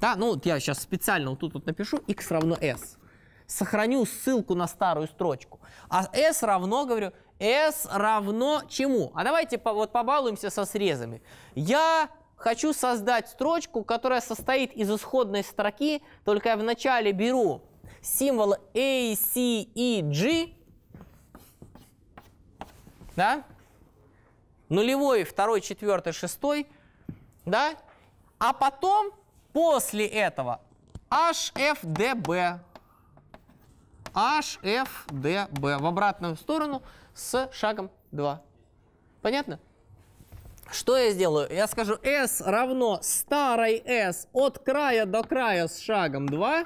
Да, ну вот я сейчас специально вот тут вот напишу x равно s. Сохраню ссылку на старую строчку. А s равно, говорю, s равно чему? А давайте по, вот побалуемся со срезами. Я хочу создать строчку, которая состоит из исходной строки, только я вначале беру символ A, C, E, G, да? Нулевой, второй, четвертый, шестой, да? А потом, после этого, HFDB. HFDB в обратную сторону с шагом 2. Понятно? Что я сделаю? Я скажу S равно старой S от края до края с шагом 2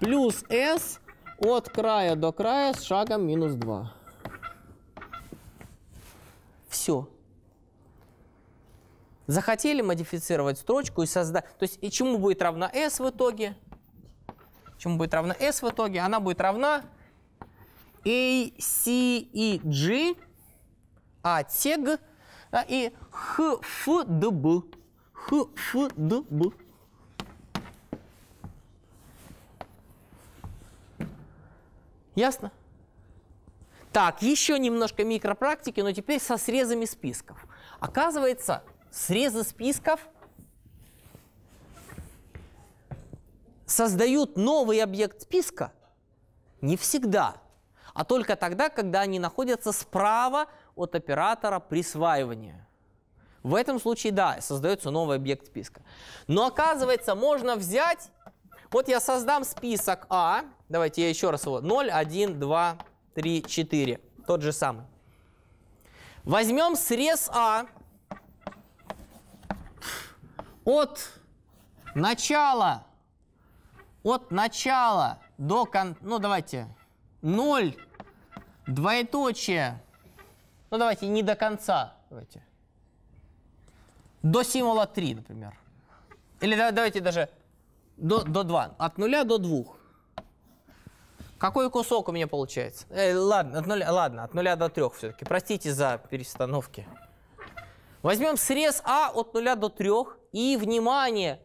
плюс S от края до края с шагом минус 2. Все. Захотели модифицировать строчку и создать... То есть и чему будет равна s в итоге? Чему будет равна s в итоге? Она будет равна a, c и g, а тег да, и х, ф, д, б. Х, ф, д, б. Ясно? Так, еще немножко микропрактики, но теперь со срезами списков. Оказывается, срезы списков создают новый объект списка не всегда, а только тогда, когда они находятся справа от оператора присваивания. В этом случае, да, создается новый объект списка. Но оказывается, можно взять... Вот я создам список А. Давайте я еще раз его. 0, 1, 2, 3, 4. Тот же самый. Возьмем срез А от начала, от начала до кон... Ну, давайте, 0, двоеточие. Ну, давайте, не до конца. Давайте. До символа 3, например. Или давайте даже до, до 2. От 0 до 2. Какой кусок у меня получается? Э, ладно, от нуля, ладно, от нуля до трех все-таки. Простите за перестановки. Возьмем срез А от нуля до трех и, внимание,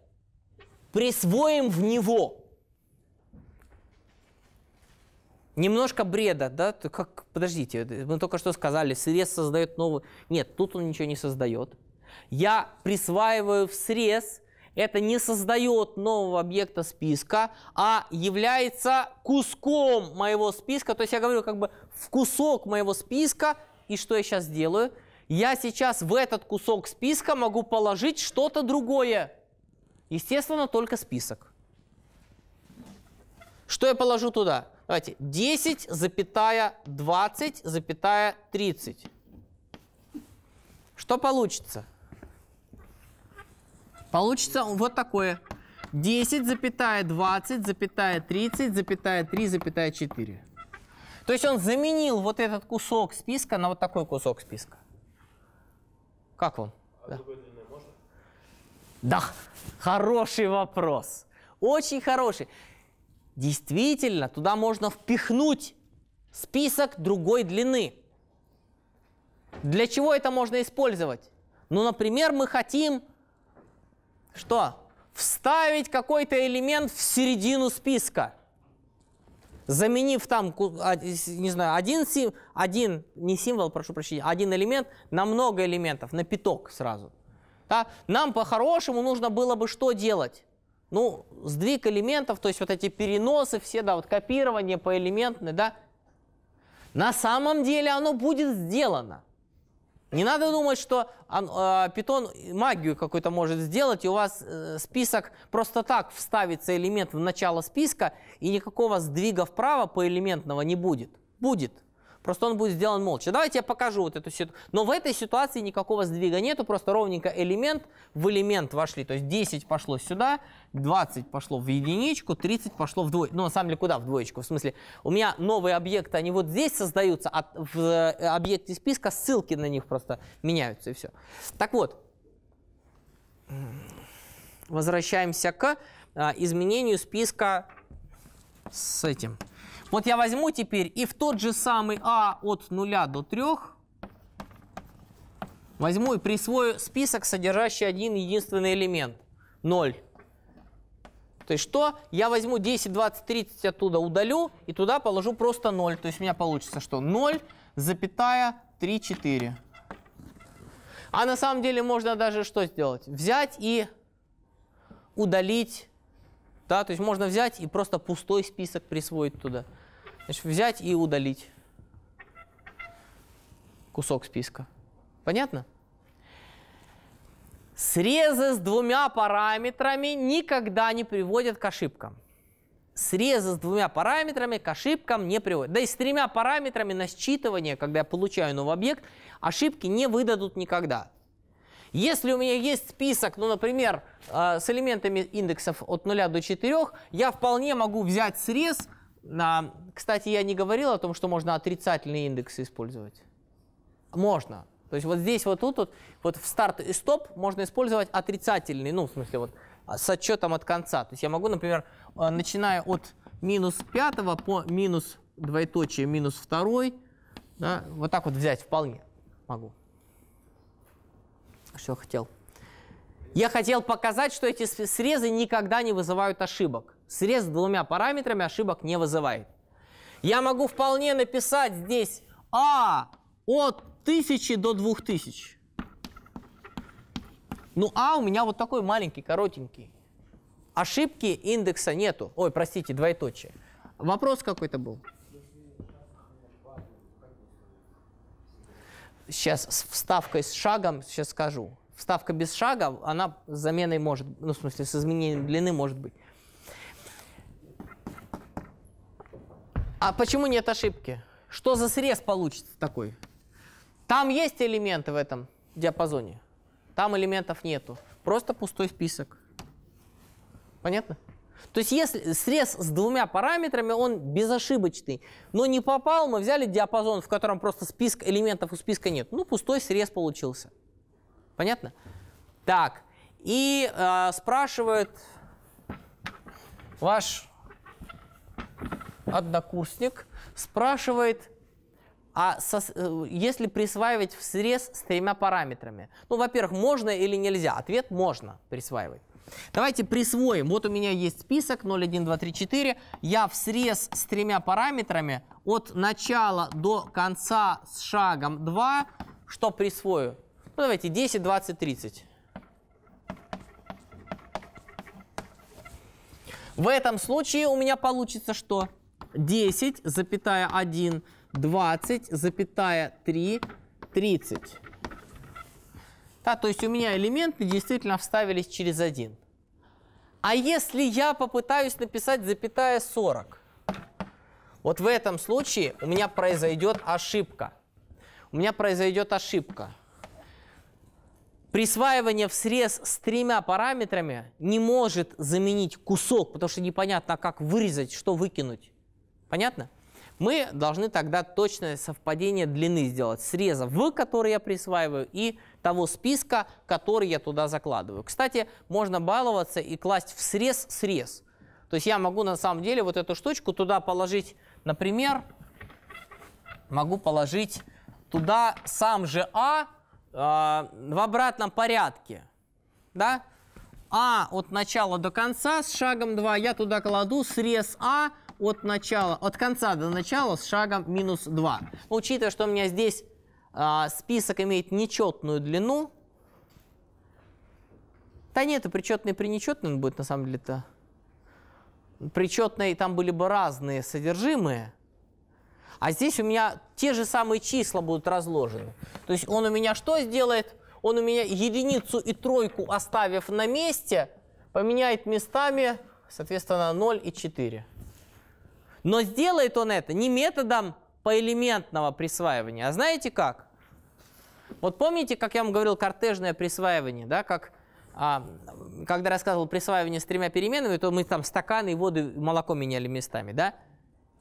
присвоим в него. Немножко бреда, да? Как, подождите, мы только что сказали, срез создает новый... Нет, тут он ничего не создает. Я присваиваю в срез это не создает нового объекта списка, а является куском моего списка. То есть я говорю как бы в кусок моего списка. И что я сейчас делаю? Я сейчас в этот кусок списка могу положить что-то другое. Естественно, только список. Что я положу туда? Давайте, 10,20,30. Что получится? Получится вот такое. 10, запятая 20, запятая 30, запятая 3, запятая 4. То есть он заменил вот этот кусок списка на вот такой кусок списка. Как он? А да. да, хороший вопрос. Очень хороший. Действительно, туда можно впихнуть список другой длины. Для чего это можно использовать? Ну, например, мы хотим что? Вставить какой-то элемент в середину списка, заменив там, а, не знаю, один, сим, один не символ, прошу прощения, один элемент на много элементов, на пяток сразу. Да? Нам по-хорошему нужно было бы что делать? Ну, сдвиг элементов, то есть вот эти переносы все, да, вот копирование по элементной, да, на самом деле оно будет сделано. Не надо думать, что а, питон магию какую-то может сделать, и у вас э, список просто так вставится элемент в начало списка, и никакого сдвига вправо по элементного не будет. Будет. Просто он будет сделан молча. Давайте я покажу вот эту ситуацию. Но в этой ситуации никакого сдвига нету, просто ровненько элемент в элемент вошли. То есть 10 пошло сюда, 20 пошло в единичку, 30 пошло в двоечку. Ну, на самом деле, куда в двоечку? В смысле, у меня новые объекты, они вот здесь создаются, а в э, объекте списка ссылки на них просто меняются и все. Так вот, возвращаемся к э, изменению списка с этим. Вот я возьму теперь и в тот же самый А от 0 до 3 возьму и присвою список, содержащий один единственный элемент – 0. То есть что? Я возьму 10, 20, 30 оттуда удалю и туда положу просто 0. То есть у меня получится что? запятая 0,34. А на самом деле можно даже что сделать? Взять и удалить. Да? То есть можно взять и просто пустой список присвоить туда. Значит, взять и удалить кусок списка. Понятно? Срезы с двумя параметрами никогда не приводят к ошибкам. Срезы с двумя параметрами к ошибкам не приводят. Да и с тремя параметрами на считывание, когда я получаю новый объект, ошибки не выдадут никогда. Если у меня есть список, ну, например, э, с элементами индексов от 0 до 4, я вполне могу взять срез – кстати, я не говорил о том, что можно отрицательные индексы использовать. Можно. То есть вот здесь вот тут вот, вот в старт и стоп можно использовать отрицательный, ну в смысле вот а, с отчетом от конца. То есть я могу, например, а, начиная от минус пятого по минус двоеточие минус второй, да, вот так вот взять вполне могу. Что я хотел? Я хотел показать, что эти срезы никогда не вызывают ошибок. Срез с двумя параметрами ошибок не вызывает. Я могу вполне написать здесь А от 1000 до 2000. Ну, А у меня вот такой маленький, коротенький. Ошибки индекса нету. Ой, простите, двоеточие. Вопрос какой-то был. Сейчас с вставкой с шагом, сейчас скажу. Вставка без шага, она с заменой может, ну, в смысле, с изменением длины может быть. А почему нет ошибки? Что за срез получится такой? Там есть элементы в этом диапазоне. Там элементов нету. Просто пустой список. Понятно? То есть если срез с двумя параметрами, он безошибочный. Но не попал, мы взяли диапазон, в котором просто список элементов у списка нет. Ну, пустой срез получился. Понятно? Так, и э, спрашивает ваш однокурсник спрашивает, а со, э, если присваивать в срез с тремя параметрами? Ну, во-первых, можно или нельзя? Ответ – можно присваивать. Давайте присвоим. Вот у меня есть список 0, 1, 2, 3, 4. Я в срез с тремя параметрами от начала до конца с шагом 2 что присвою? Ну, давайте 10, 20, 30. В этом случае у меня получится что? 10, запятая 1, 20, запятая 3, 30. Да, то есть у меня элементы действительно вставились через 1. А если я попытаюсь написать запятая 40? Вот в этом случае у меня произойдет ошибка. У меня произойдет ошибка. Присваивание в срез с тремя параметрами не может заменить кусок, потому что непонятно, как вырезать, что выкинуть. Понятно? Мы должны тогда точное совпадение длины сделать, среза в, который я присваиваю, и того списка, который я туда закладываю. Кстати, можно баловаться и класть в срез срез. То есть я могу на самом деле вот эту штучку туда положить, например, могу положить туда сам же А э, в обратном порядке. Да? А от начала до конца с шагом 2 я туда кладу срез А от начала, от конца до начала с шагом минус 2. Но учитывая, что у меня здесь а, список имеет нечетную длину, да нет, и причетный и принечетный будет на самом деле-то. Причетные там были бы разные содержимые, а здесь у меня те же самые числа будут разложены. То есть он у меня что сделает? Он у меня единицу и тройку оставив на месте, поменяет местами, соответственно, 0 и 4. Но сделает он это не методом поэлементного присваивания, а знаете как? Вот помните, как я вам говорил, кортежное присваивание, да, как а, когда рассказывал присваивание с тремя переменными, то мы там стаканы, воду, молоко меняли местами, да?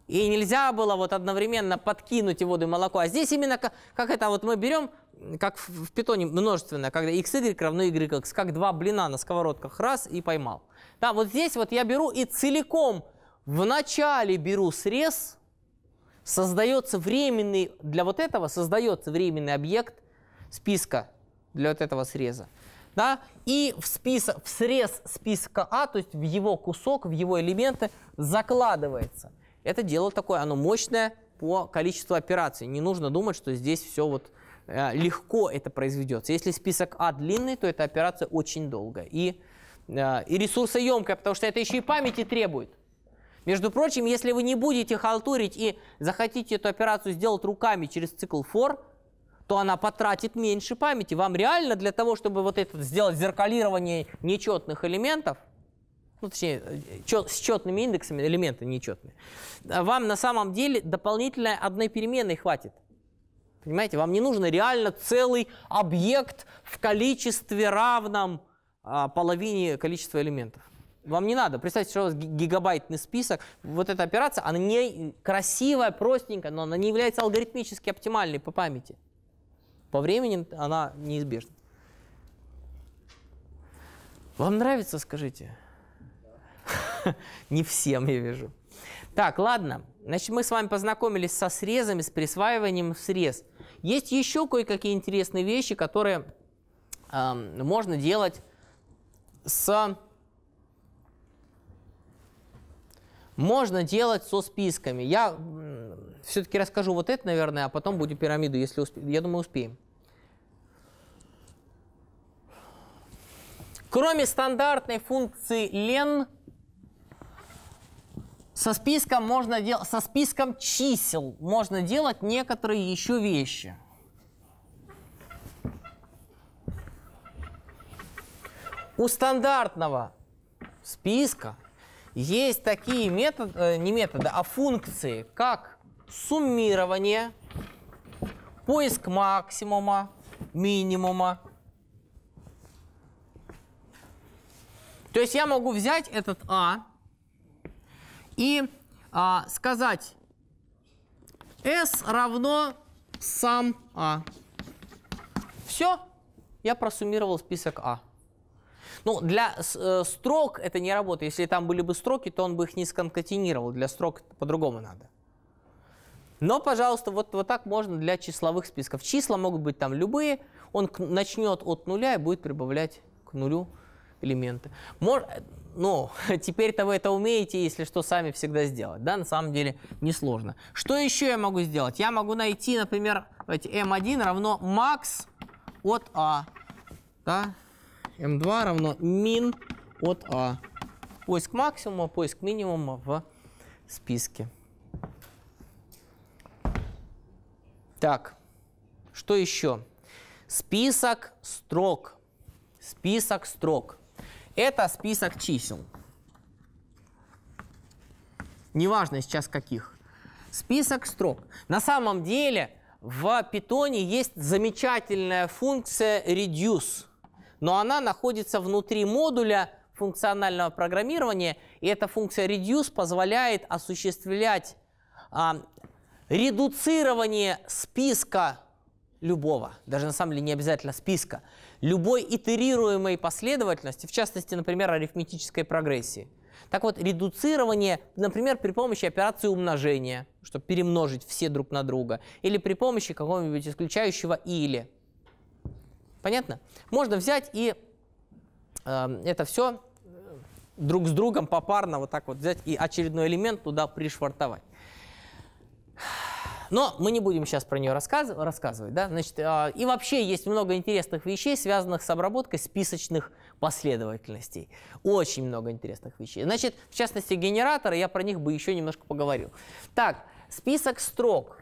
И нельзя было вот одновременно подкинуть и воду, и молоко. А здесь именно как, как это, а вот мы берем, как в, в питоне множественное, когда x, y равно y, как два блина на сковородках раз и поймал. Да, вот здесь вот я беру и целиком в начале беру срез, создается временный, для вот этого создается временный объект списка для вот этого среза. Да? И в, список, в срез списка А, то есть в его кусок, в его элементы закладывается. Это дело такое, оно мощное по количеству операций. Не нужно думать, что здесь все вот э, легко это произведется. Если список А длинный, то эта операция очень долгая и, э, и ресурсоемкая, потому что это еще и памяти требует. Между прочим, если вы не будете халтурить и захотите эту операцию сделать руками через цикл for, то она потратит меньше памяти. Вам реально для того, чтобы вот это сделать зеркалирование нечетных элементов, ну, точнее, э, чет, с четными индексами, элементы нечетные, э, вам на самом деле дополнительно одной переменной хватит. Понимаете, вам не нужно реально целый объект в количестве равном а, половине количества элементов. Вам не надо. Представьте, что у вас гигабайтный список. Вот эта операция, она не красивая, простенькая, но она не является алгоритмически оптимальной по памяти. По времени она неизбежна. Вам нравится, скажите? Не всем, я вижу. Так, ладно. Значит, мы с вами познакомились со срезами, с присваиванием срез. Есть еще кое-какие интересные вещи, которые э, можно делать с Можно делать со списками. Я все-таки расскажу вот это, наверное, а потом будем пирамиду, если успеем. Я думаю, успеем. Кроме стандартной функции len, со списком, можно дел... со списком чисел можно делать некоторые еще вещи. У стандартного списка есть такие методы, э, не методы, а функции, как суммирование, поиск максимума, минимума. То есть я могу взять этот А и а, сказать S равно сам А. Все, я просуммировал список А. Ну, для э, строк это не работает. Если там были бы строки, то он бы их не сконкатенировал. Для строк по-другому надо. Но, пожалуйста, вот, вот так можно для числовых списков. Числа могут быть там любые. Он начнет от нуля и будет прибавлять к нулю элементы. Мож, ну, теперь-то вы это умеете, если что, сами всегда сделать. Да, на самом деле несложно. Что еще я могу сделать? Я могу найти, например, эм давайте, m1 равно max от a. А. Да? М2 равно мин от А. Поиск максимума, поиск минимума в списке. Так, что еще? Список строк. Список строк. Это список чисел. Неважно сейчас каких. Список строк. На самом деле в питоне есть замечательная функция reduce но она находится внутри модуля функционального программирования, и эта функция reduce позволяет осуществлять а, редуцирование списка любого, даже на самом деле не обязательно списка, любой итерируемой последовательности, в частности, например, арифметической прогрессии. Так вот, редуцирование, например, при помощи операции умножения, чтобы перемножить все друг на друга, или при помощи какого-нибудь исключающего «или». Понятно? Можно взять и эм, э, это все друг с другом попарно вот так вот взять и очередной элемент туда пришвартовать. Но мы не будем сейчас про нее рассказ, рассказывать. Да? Значит, э, и вообще есть много интересных вещей, связанных с обработкой списочных последовательностей. Очень много интересных вещей. Значит, в частности, генераторы, я про них бы еще немножко поговорил. Так, список строк.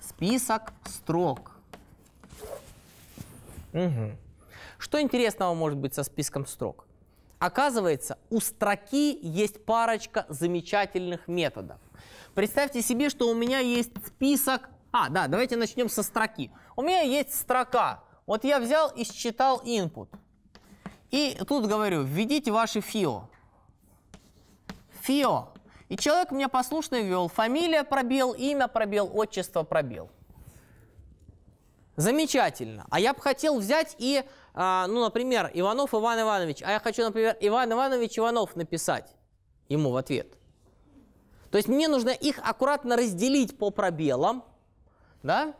Список строк. Угу. Что интересного может быть со списком строк? Оказывается, у строки есть парочка замечательных методов. Представьте себе, что у меня есть список... А, да, давайте начнем со строки. У меня есть строка. Вот я взял и считал input. И тут говорю, введите ваши фио. Фио. И человек меня послушно ввел. Фамилия пробел, имя пробел, отчество пробел. Замечательно. А я бы хотел взять и, а, ну, например, Иванов Иван Иванович. А я хочу, например, Иван Иванович Иванов написать ему в ответ. То есть мне нужно их аккуратно разделить по пробелам, да?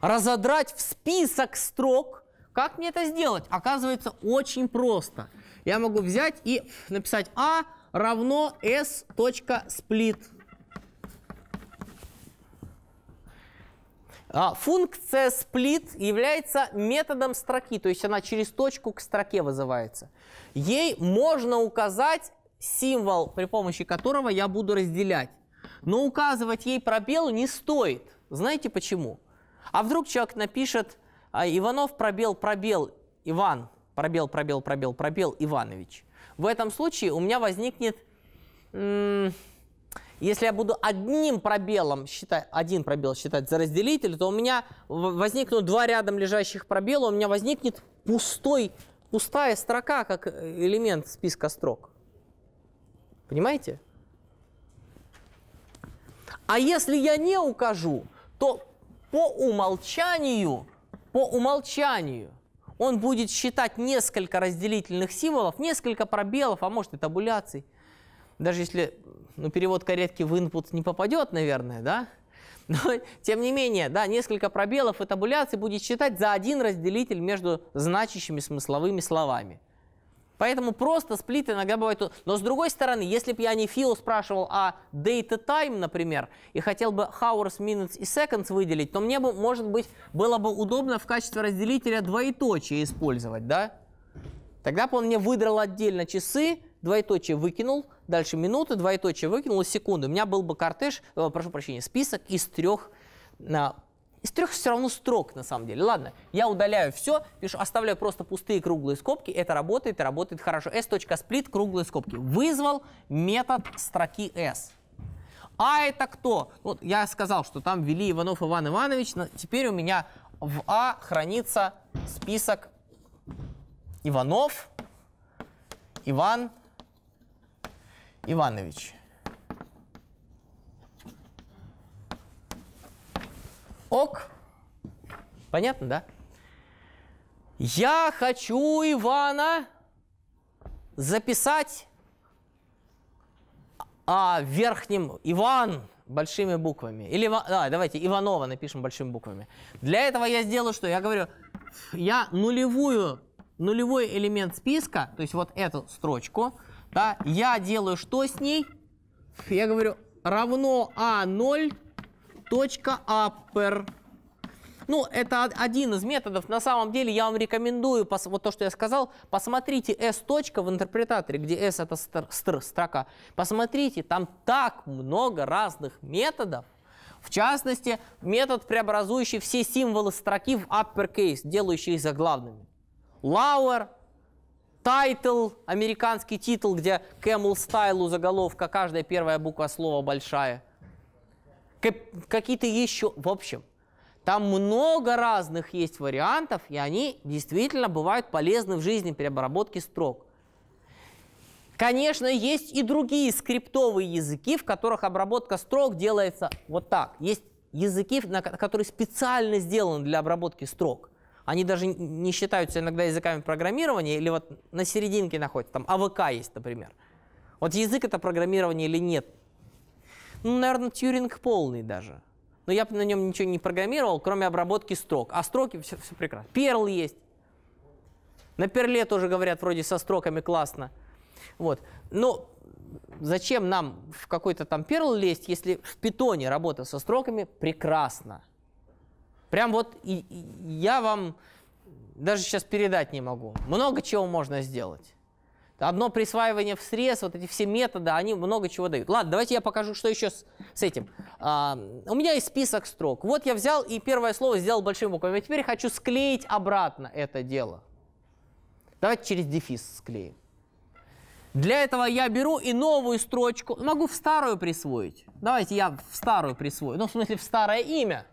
разодрать в список строк. Как мне это сделать? Оказывается, очень просто. Я могу взять и написать А равно S.split. А, функция split является методом строки, то есть она через точку к строке вызывается. Ей можно указать символ, при помощи которого я буду разделять. Но указывать ей пробел не стоит. Знаете почему? А вдруг человек напишет а, «Иванов пробел, пробел, Иван, пробел, пробел, пробел, пробел, Иванович». В этом случае у меня возникнет если я буду одним пробелом считать, один пробел считать за разделитель, то у меня возникнут два рядом лежащих пробела, у меня возникнет пустой, пустая строка, как элемент списка строк. Понимаете? А если я не укажу, то по умолчанию, по умолчанию он будет считать несколько разделительных символов, несколько пробелов, а может и табуляций – даже если ну, перевод каретки в input не попадет, наверное, да, но, тем не менее, да, несколько пробелов и табуляций будет считать за один разделитель между значащими смысловыми словами. Поэтому просто сплит иногда бывает... Но с другой стороны, если бы я не фил спрашивал о а data time, например, и хотел бы hours, minutes и seconds выделить, то мне бы, может быть, было бы удобно в качестве разделителя двоеточие использовать, да? Тогда бы он мне выдрал отдельно часы, двоеточие выкинул, дальше минуты, двоеточие выкинула, секунды, У меня был бы кортеж, э, прошу прощения, список из трех э, из трех все равно строк, на самом деле. Ладно, я удаляю все, пишу, оставляю просто пустые круглые скобки. Это работает, работает хорошо. s.split, круглые скобки. Вызвал метод строки s. А это кто? Вот я сказал, что там ввели Иванов Иван Иванович. Но теперь у меня в А хранится список Иванов, Иван Иванович. Ок. Понятно, да? Я хочу Ивана записать а, верхним Иван большими буквами. Или а, давайте Иванова напишем большими буквами. Для этого я сделаю что? Я говорю, я нулевую, нулевой элемент списка, то есть вот эту строчку, да? Я делаю что с ней? Я говорю, равно А0 точка upper. Ну, это один из методов. На самом деле я вам рекомендую, вот то, что я сказал, посмотрите S точка в интерпретаторе, где S это стр, стр, строка. Посмотрите, там так много разных методов. В частности, метод, преобразующий все символы строки в uppercase, делающий их заглавными. Lower, тайтл, американский титул, где camel style у заголовка, каждая первая буква слова большая. Какие-то еще, в общем, там много разных есть вариантов, и они действительно бывают полезны в жизни при обработке строк. Конечно, есть и другие скриптовые языки, в которых обработка строк делается вот так. Есть языки, которые специально сделаны для обработки строк – они даже не считаются иногда языками программирования или вот на серединке находятся, там АВК есть, например. Вот язык это программирование или нет? Ну, наверное, Тьюринг полный даже. Но я на нем ничего не программировал, кроме обработки строк. А строки все, все прекрасно. Перл есть. На перле тоже говорят вроде со строками классно. Вот. Но ну, зачем нам в какой-то там перл лезть, если в питоне работа со строками прекрасна? Прям вот и, и я вам даже сейчас передать не могу. Много чего можно сделать. Одно присваивание в срез, вот эти все методы, они много чего дают. Ладно, давайте я покажу, что еще с, с этим. А, у меня есть список строк. Вот я взял и первое слово сделал большим буквами. А теперь хочу склеить обратно это дело. Давайте через дефис склеим. Для этого я беру и новую строчку. Могу в старую присвоить. Давайте я в старую присвою. Ну, в смысле, в старое имя.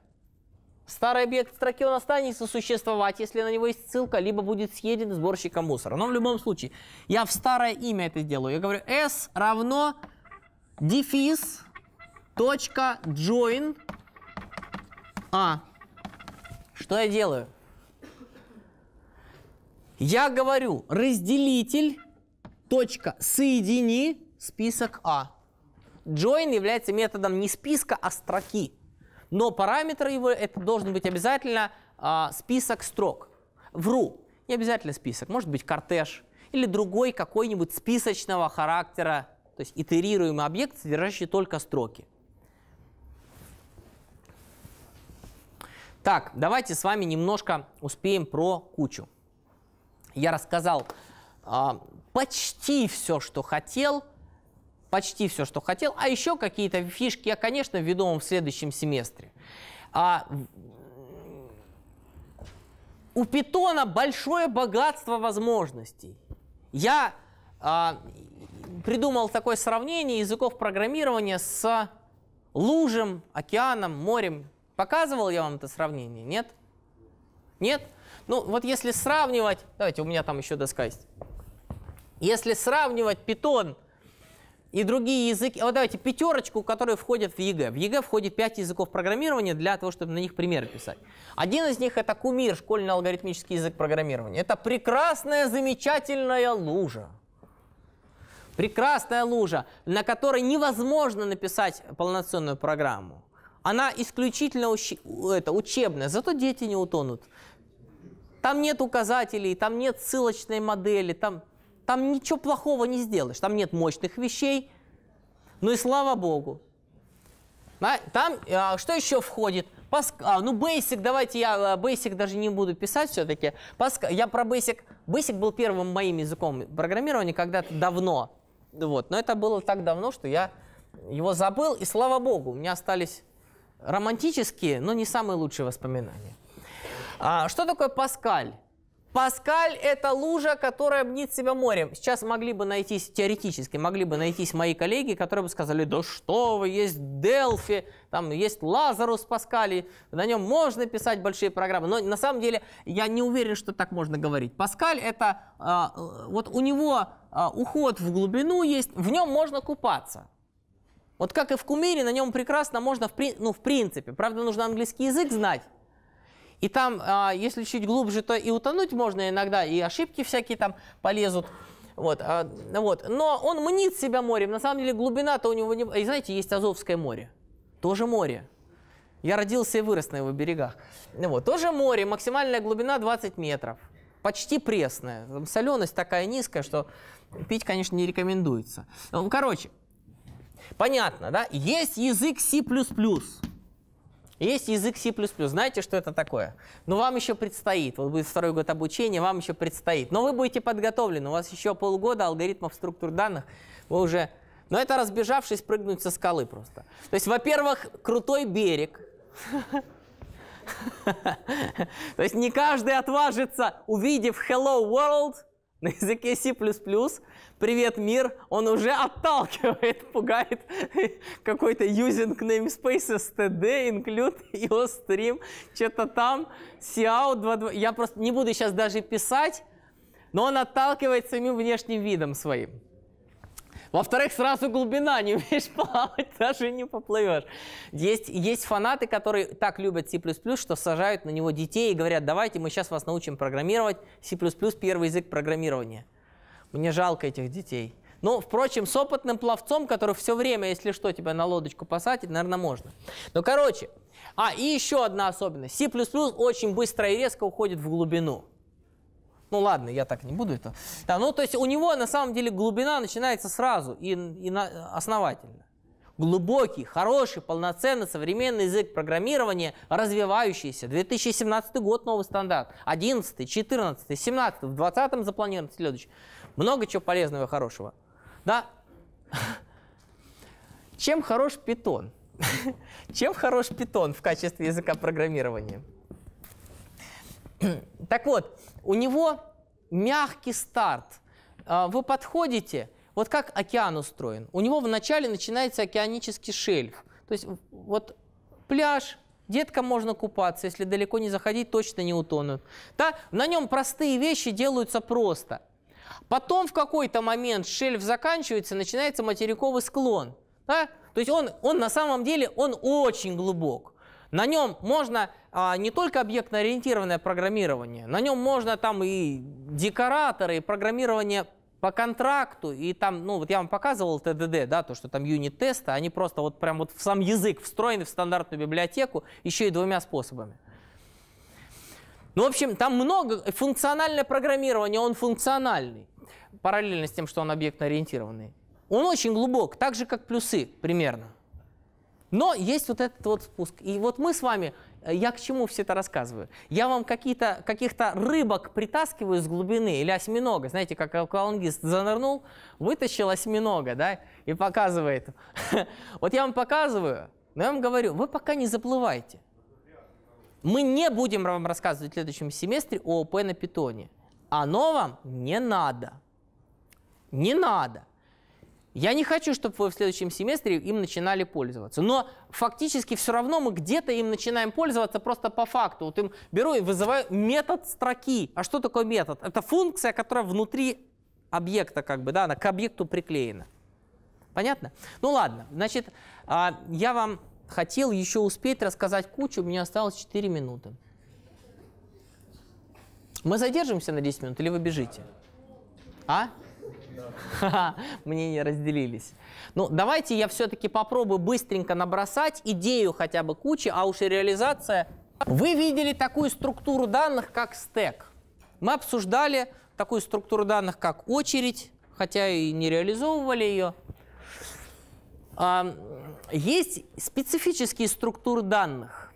Старый объект в строке он останется существовать, если на него есть ссылка, либо будет съеден сборщиком мусора. Но в любом случае, я в старое имя это делаю. Я говорю s равно дефис точка join а. Что я делаю? Я говорю разделитель точка соедини список А. Join является методом не списка, а строки. Но параметр его это должен быть обязательно а, список строк. Вру. Не обязательно список, может быть кортеж или другой какой-нибудь списочного характера, то есть итерируемый объект, содержащий только строки. Так, давайте с вами немножко успеем про кучу. Я рассказал э, почти все, что хотел почти все, что хотел, а еще какие-то фишки я, конечно, введу вам в следующем семестре. А у питона большое богатство возможностей. Я а, придумал такое сравнение языков программирования с лужем, океаном, морем. Показывал я вам это сравнение? Нет? Нет? Ну, вот если сравнивать... Давайте, у меня там еще доска есть. Если сравнивать питон и другие языки. Вот давайте пятерочку, которые входят в ЕГЭ. В ЕГЭ входит пять языков программирования для того, чтобы на них примеры писать. Один из них это кумир, школьный алгоритмический язык программирования. Это прекрасная, замечательная лужа. Прекрасная лужа, на которой невозможно написать полноценную программу. Она исключительно учи, это, учебная, зато дети не утонут. Там нет указателей, там нет ссылочной модели, там там ничего плохого не сделаешь, там нет мощных вещей. Ну и слава богу. А, там а, что еще входит? Паск... А, ну, Basic, давайте я а, Basic даже не буду писать все-таки. Паск... Я про Basic... Basic был первым моим языком программирования когда-то давно. Вот. Но это было так давно, что я его забыл, и слава богу, у меня остались романтические, но не самые лучшие воспоминания. А, что такое Паскаль? Паскаль – это лужа, которая мнит себя морем. Сейчас могли бы найтись, теоретически, могли бы найтись мои коллеги, которые бы сказали, да что вы, есть Делфи, там есть Лазарус Паскали, на нем можно писать большие программы. Но на самом деле я не уверен, что так можно говорить. Паскаль – это а, вот у него а, уход в глубину есть, в нем можно купаться. Вот как и в Кумире, на нем прекрасно можно, в, ну, в принципе, правда, нужно английский язык знать, и там, а, если чуть глубже, то и утонуть можно иногда, и ошибки всякие там полезут. Вот, а, вот. Но он мнит себя морем. На самом деле глубина-то у него не... И знаете, есть Азовское море. Тоже море. Я родился и вырос на его берегах. Вот. Тоже море. Максимальная глубина 20 метров. Почти пресная. Соленость такая низкая, что пить, конечно, не рекомендуется. Ну, короче, понятно, да? Есть язык C++. Есть язык C++, знаете, что это такое? Но ну, вам еще предстоит, вот будет второй год обучения, вам еще предстоит. Но вы будете подготовлены, у вас еще полгода алгоритмов структур данных, вы уже... Но это разбежавшись, прыгнуть со скалы просто. То есть, во-первых, крутой берег. То есть не каждый отважится, увидев Hello World, на языке C++, привет, мир, он уже отталкивает, пугает какой-то using namespaces td, include, io stream, что-то там, cout, 22. я просто не буду сейчас даже писать, но он отталкивает самим внешним видом своим. Во-вторых, сразу глубина, не умеешь плавать, даже не поплывешь. Есть, есть фанаты, которые так любят C++, что сажают на него детей и говорят, давайте мы сейчас вас научим программировать. C++ – первый язык программирования. Мне жалко этих детей. Но, впрочем, с опытным пловцом, который все время, если что, тебя на лодочку посадит, наверное, можно. Ну, короче. А, и еще одна особенность. C++ очень быстро и резко уходит в глубину. Ну ладно, я так не буду это. Да, ну то есть у него на самом деле глубина начинается сразу и, и на, основательно. Глубокий, хороший, полноценный современный язык программирования, развивающийся. 2017 год новый стандарт. 11, 14, 17, в 20 запланирован следующий. Много чего полезного и хорошего. Да? Чем хорош питон? Чем хорош питон в качестве языка программирования? Так вот, у него мягкий старт. А, вы подходите, вот как океан устроен. У него вначале начинается океанический шельф. То есть вот пляж, деткам можно купаться, если далеко не заходить, точно не утонут. Да? На нем простые вещи делаются просто. Потом в какой-то момент шельф заканчивается, начинается материковый склон. Да? То есть он, он на самом деле он очень глубок. На нем можно а, не только объектно-ориентированное программирование, на нем можно там и декораторы, и программирование по контракту, и там, ну вот я вам показывал ТДД, да, то, что там юнит-тесты, они просто вот прям вот в сам язык встроены в стандартную библиотеку еще и двумя способами. Ну, в общем, там много, функциональное программирование, он функциональный, параллельно с тем, что он объектно-ориентированный. Он очень глубок, так же, как плюсы примерно. Но есть вот этот вот спуск. И вот мы с вами, э, я к чему все это рассказываю? Я вам какие-то, каких-то рыбок притаскиваю с глубины или осьминога. Знаете, как аквалангист занырнул, вытащил осьминога, да, и показывает. Вот я вам показываю, но я вам говорю, вы пока не заплывайте. Мы не будем вам рассказывать в следующем семестре о ОП на питоне. Оно вам не надо. Не надо. Я не хочу, чтобы вы в следующем семестре им начинали пользоваться. Но фактически все равно мы где-то им начинаем пользоваться просто по факту. Вот им беру и вызываю метод строки. А что такое метод? Это функция, которая внутри объекта, как бы, да, она к объекту приклеена. Понятно? Ну ладно, значит, а, я вам хотел еще успеть рассказать кучу, у меня осталось 4 минуты. Мы задержимся на 10 минут или вы бежите? А? Мнения разделились. Ну, давайте я все-таки попробую быстренько набросать идею хотя бы кучи, а уж и реализация. Вы видели такую структуру данных, как стек. Мы обсуждали такую структуру данных, как очередь, хотя и не реализовывали ее. А, есть специфические структуры данных.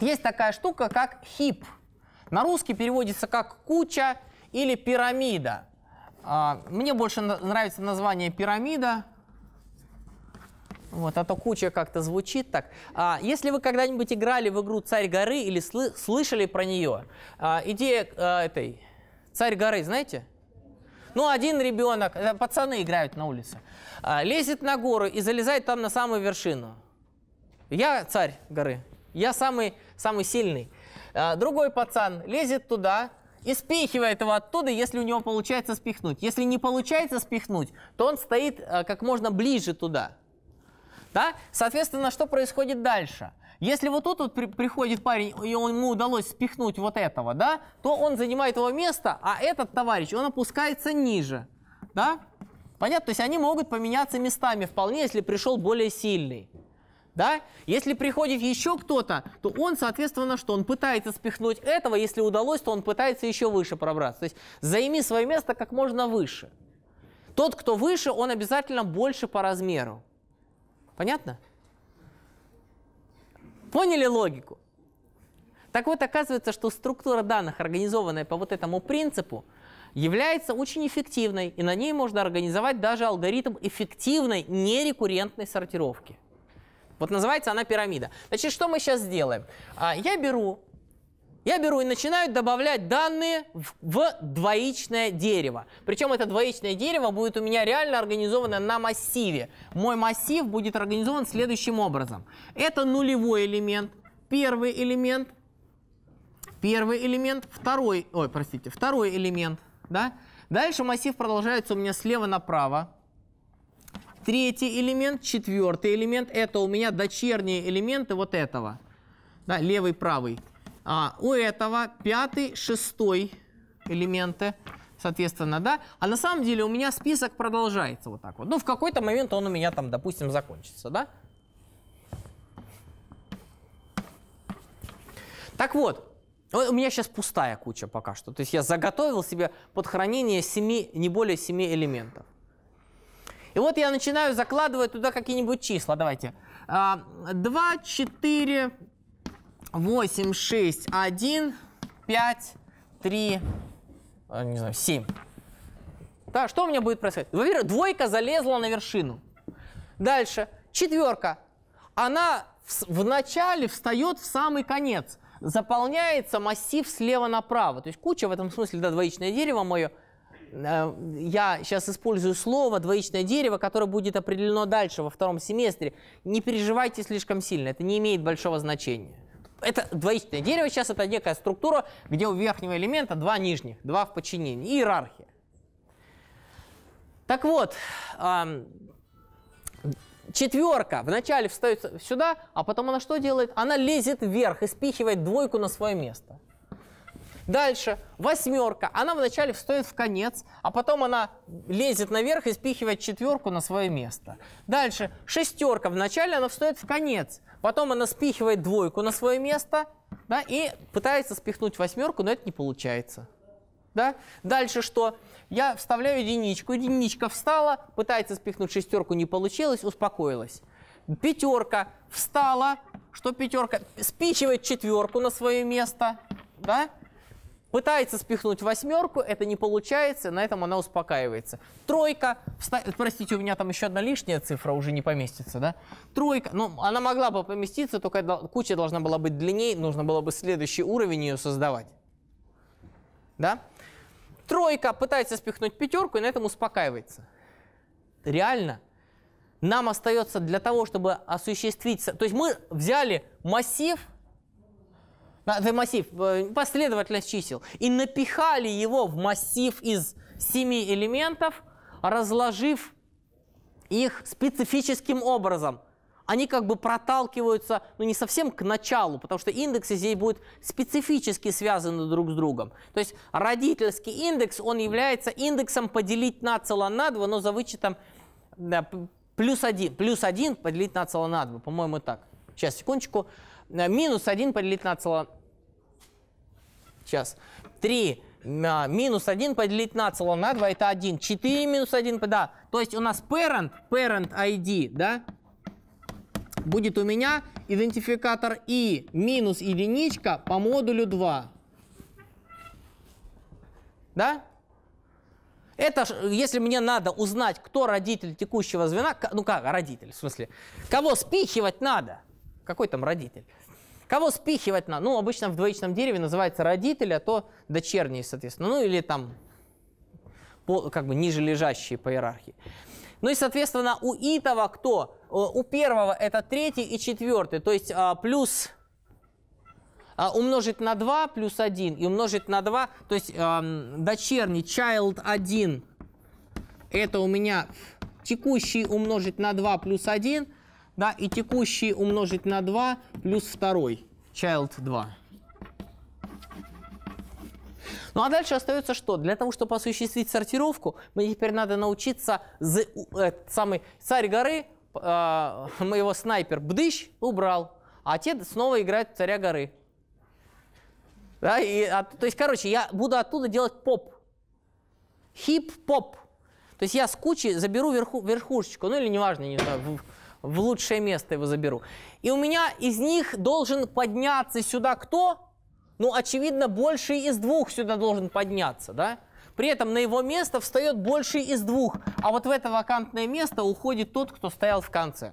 Есть такая штука, как хип. На русский переводится как куча или пирамида. А, мне больше нравится название пирамида. Вот, а то куча как-то звучит так. А, если вы когда-нибудь играли в игру «Царь горы» или сл слышали про нее, а, идея а, этой «Царь горы» знаете? Ну, один ребенок, э, пацаны играют на улице, а, лезет на гору и залезает там на самую вершину. Я царь горы, я самый, самый сильный. А, другой пацан лезет туда, и спихивает его оттуда, если у него получается спихнуть. Если не получается спихнуть, то он стоит э, как можно ближе туда. Да? Соответственно, что происходит дальше? Если вот тут вот при, приходит парень, и ему удалось спихнуть вот этого, да, то он занимает его место, а этот товарищ, он опускается ниже. Да? Понятно? То есть они могут поменяться местами вполне, если пришел более сильный да? Если приходит еще кто-то, то он, соответственно, что? Он пытается спихнуть этого, если удалось, то он пытается еще выше пробраться. То есть займи свое место как можно выше. Тот, кто выше, он обязательно больше по размеру. Понятно? Поняли логику? Так вот, оказывается, что структура данных, организованная по вот этому принципу, является очень эффективной, и на ней можно организовать даже алгоритм эффективной нерекуррентной сортировки. Вот называется она пирамида. Значит, что мы сейчас делаем? А, я беру, я беру и начинаю добавлять данные в, в двоичное дерево. Причем это двоичное дерево будет у меня реально организовано на массиве. Мой массив будет организован следующим образом. Это нулевой элемент, первый элемент, первый элемент, второй, ой, простите, второй элемент, да? Дальше массив продолжается у меня слева направо. Третий элемент, четвертый элемент – это у меня дочерние элементы вот этого. Да, левый, правый. А у этого пятый, шестой элементы, соответственно, да. А на самом деле у меня список продолжается вот так вот. Ну, в какой-то момент он у меня там, допустим, закончится, да. Так вот, у меня сейчас пустая куча пока что. То есть я заготовил себе под хранение 7, не более семи элементов. И вот я начинаю закладывать туда какие-нибудь числа. Давайте. 2, 4, 8, 6, 1, 5, 3, не знаю, 7. Так, что у меня будет происходить? Во-первых, двойка залезла на вершину. Дальше. Четверка. Она в начале встает в самый конец. Заполняется массив слева направо. То есть куча в этом смысле, да, двоичное дерево мое – Э, я сейчас использую слово «двоичное дерево», которое будет определено дальше во втором семестре. Не переживайте слишком сильно, это не имеет большого значения. Это двоичное дерево сейчас это некая структура, где у верхнего элемента два нижних, два в подчинении, иерархия. Так вот, четверка вначале встает сюда, а потом она что делает? Она лезет вверх и спихивает двойку на свое место. Дальше восьмерка. Она вначале встает в конец, а потом она лезет наверх и спихивает четверку на свое место. Дальше шестерка. Вначале она встает в конец, потом она спихивает двойку на свое место да, и пытается спихнуть восьмерку, но это не получается. Да? Дальше что? Я вставляю единичку, единичка встала, пытается спихнуть шестерку, не получилось, успокоилась. Пятерка встала, что пятерка спихивает четверку на свое место, да? пытается спихнуть восьмерку, это не получается, на этом она успокаивается. Тройка, вста... простите, у меня там еще одна лишняя цифра уже не поместится, да? Тройка, ну, она могла бы поместиться, только куча должна была быть длиннее, нужно было бы следующий уровень ее создавать, да? Тройка пытается спихнуть пятерку и на этом успокаивается. Реально, нам остается для того, чтобы осуществить... То есть мы взяли массив в массив, последовательность чисел. И напихали его в массив из семи элементов, разложив их специфическим образом. Они как бы проталкиваются, ну не совсем к началу, потому что индексы здесь будут специфически связаны друг с другом. То есть родительский индекс, он является индексом поделить на цело на 2, но за вычетом да, плюс 1. Плюс 1 поделить на цело на 2, по-моему так. Сейчас, секундочку минус 1 поделить на целое, Сейчас. 3 минус 1 поделить на целое на 2 это 1. 4 минус 1, да. То есть у нас parent, parent ID, да, будет у меня идентификатор и минус единичка по модулю 2. Да? Это если мне надо узнать, кто родитель текущего звена, ну как родитель, в смысле, кого спихивать надо, какой там родитель? Кого спихивать на? Ну, обычно в двоичном дереве называется родители, а то дочерние, соответственно. Ну, или там по, как бы ниже лежащие по иерархии. Ну и, соответственно, у Итова кто? Э, у первого это третий и четвертый. То есть а, плюс а, умножить на 2 плюс 1 и умножить на 2. То есть а, дочерний child 1 это у меня текущий умножить на 2 плюс 1. Да, и текущий умножить на 2 плюс второй, child 2. Ну а дальше остается что? Для того, чтобы осуществить сортировку, мне теперь надо научиться за, э, самый царь горы, э, а, мы снайпер бдыщ убрал, а те снова играют в царя горы. Да, и, а, то есть, короче, я буду оттуда делать поп. Хип-поп. То есть я с кучи заберу верху, верхушечку, ну или неважно, не знаю, в лучшее место его заберу. И у меня из них должен подняться сюда кто? Ну, очевидно, больше из двух сюда должен подняться, да? При этом на его место встает больше из двух, а вот в это вакантное место уходит тот, кто стоял в конце.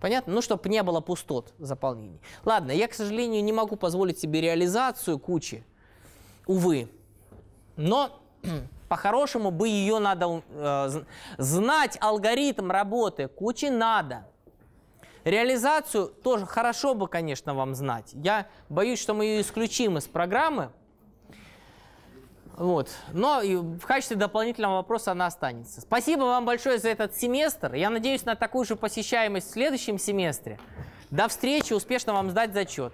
Понятно? Ну, чтобы не было пустот заполнений. Ладно, я, к сожалению, не могу позволить себе реализацию кучи, увы. Но По-хорошему бы ее надо э, знать, алгоритм работы кучи надо. Реализацию тоже хорошо бы, конечно, вам знать. Я боюсь, что мы ее исключим из программы. Вот. Но в качестве дополнительного вопроса она останется. Спасибо вам большое за этот семестр. Я надеюсь на такую же посещаемость в следующем семестре. До встречи, успешно вам сдать зачет.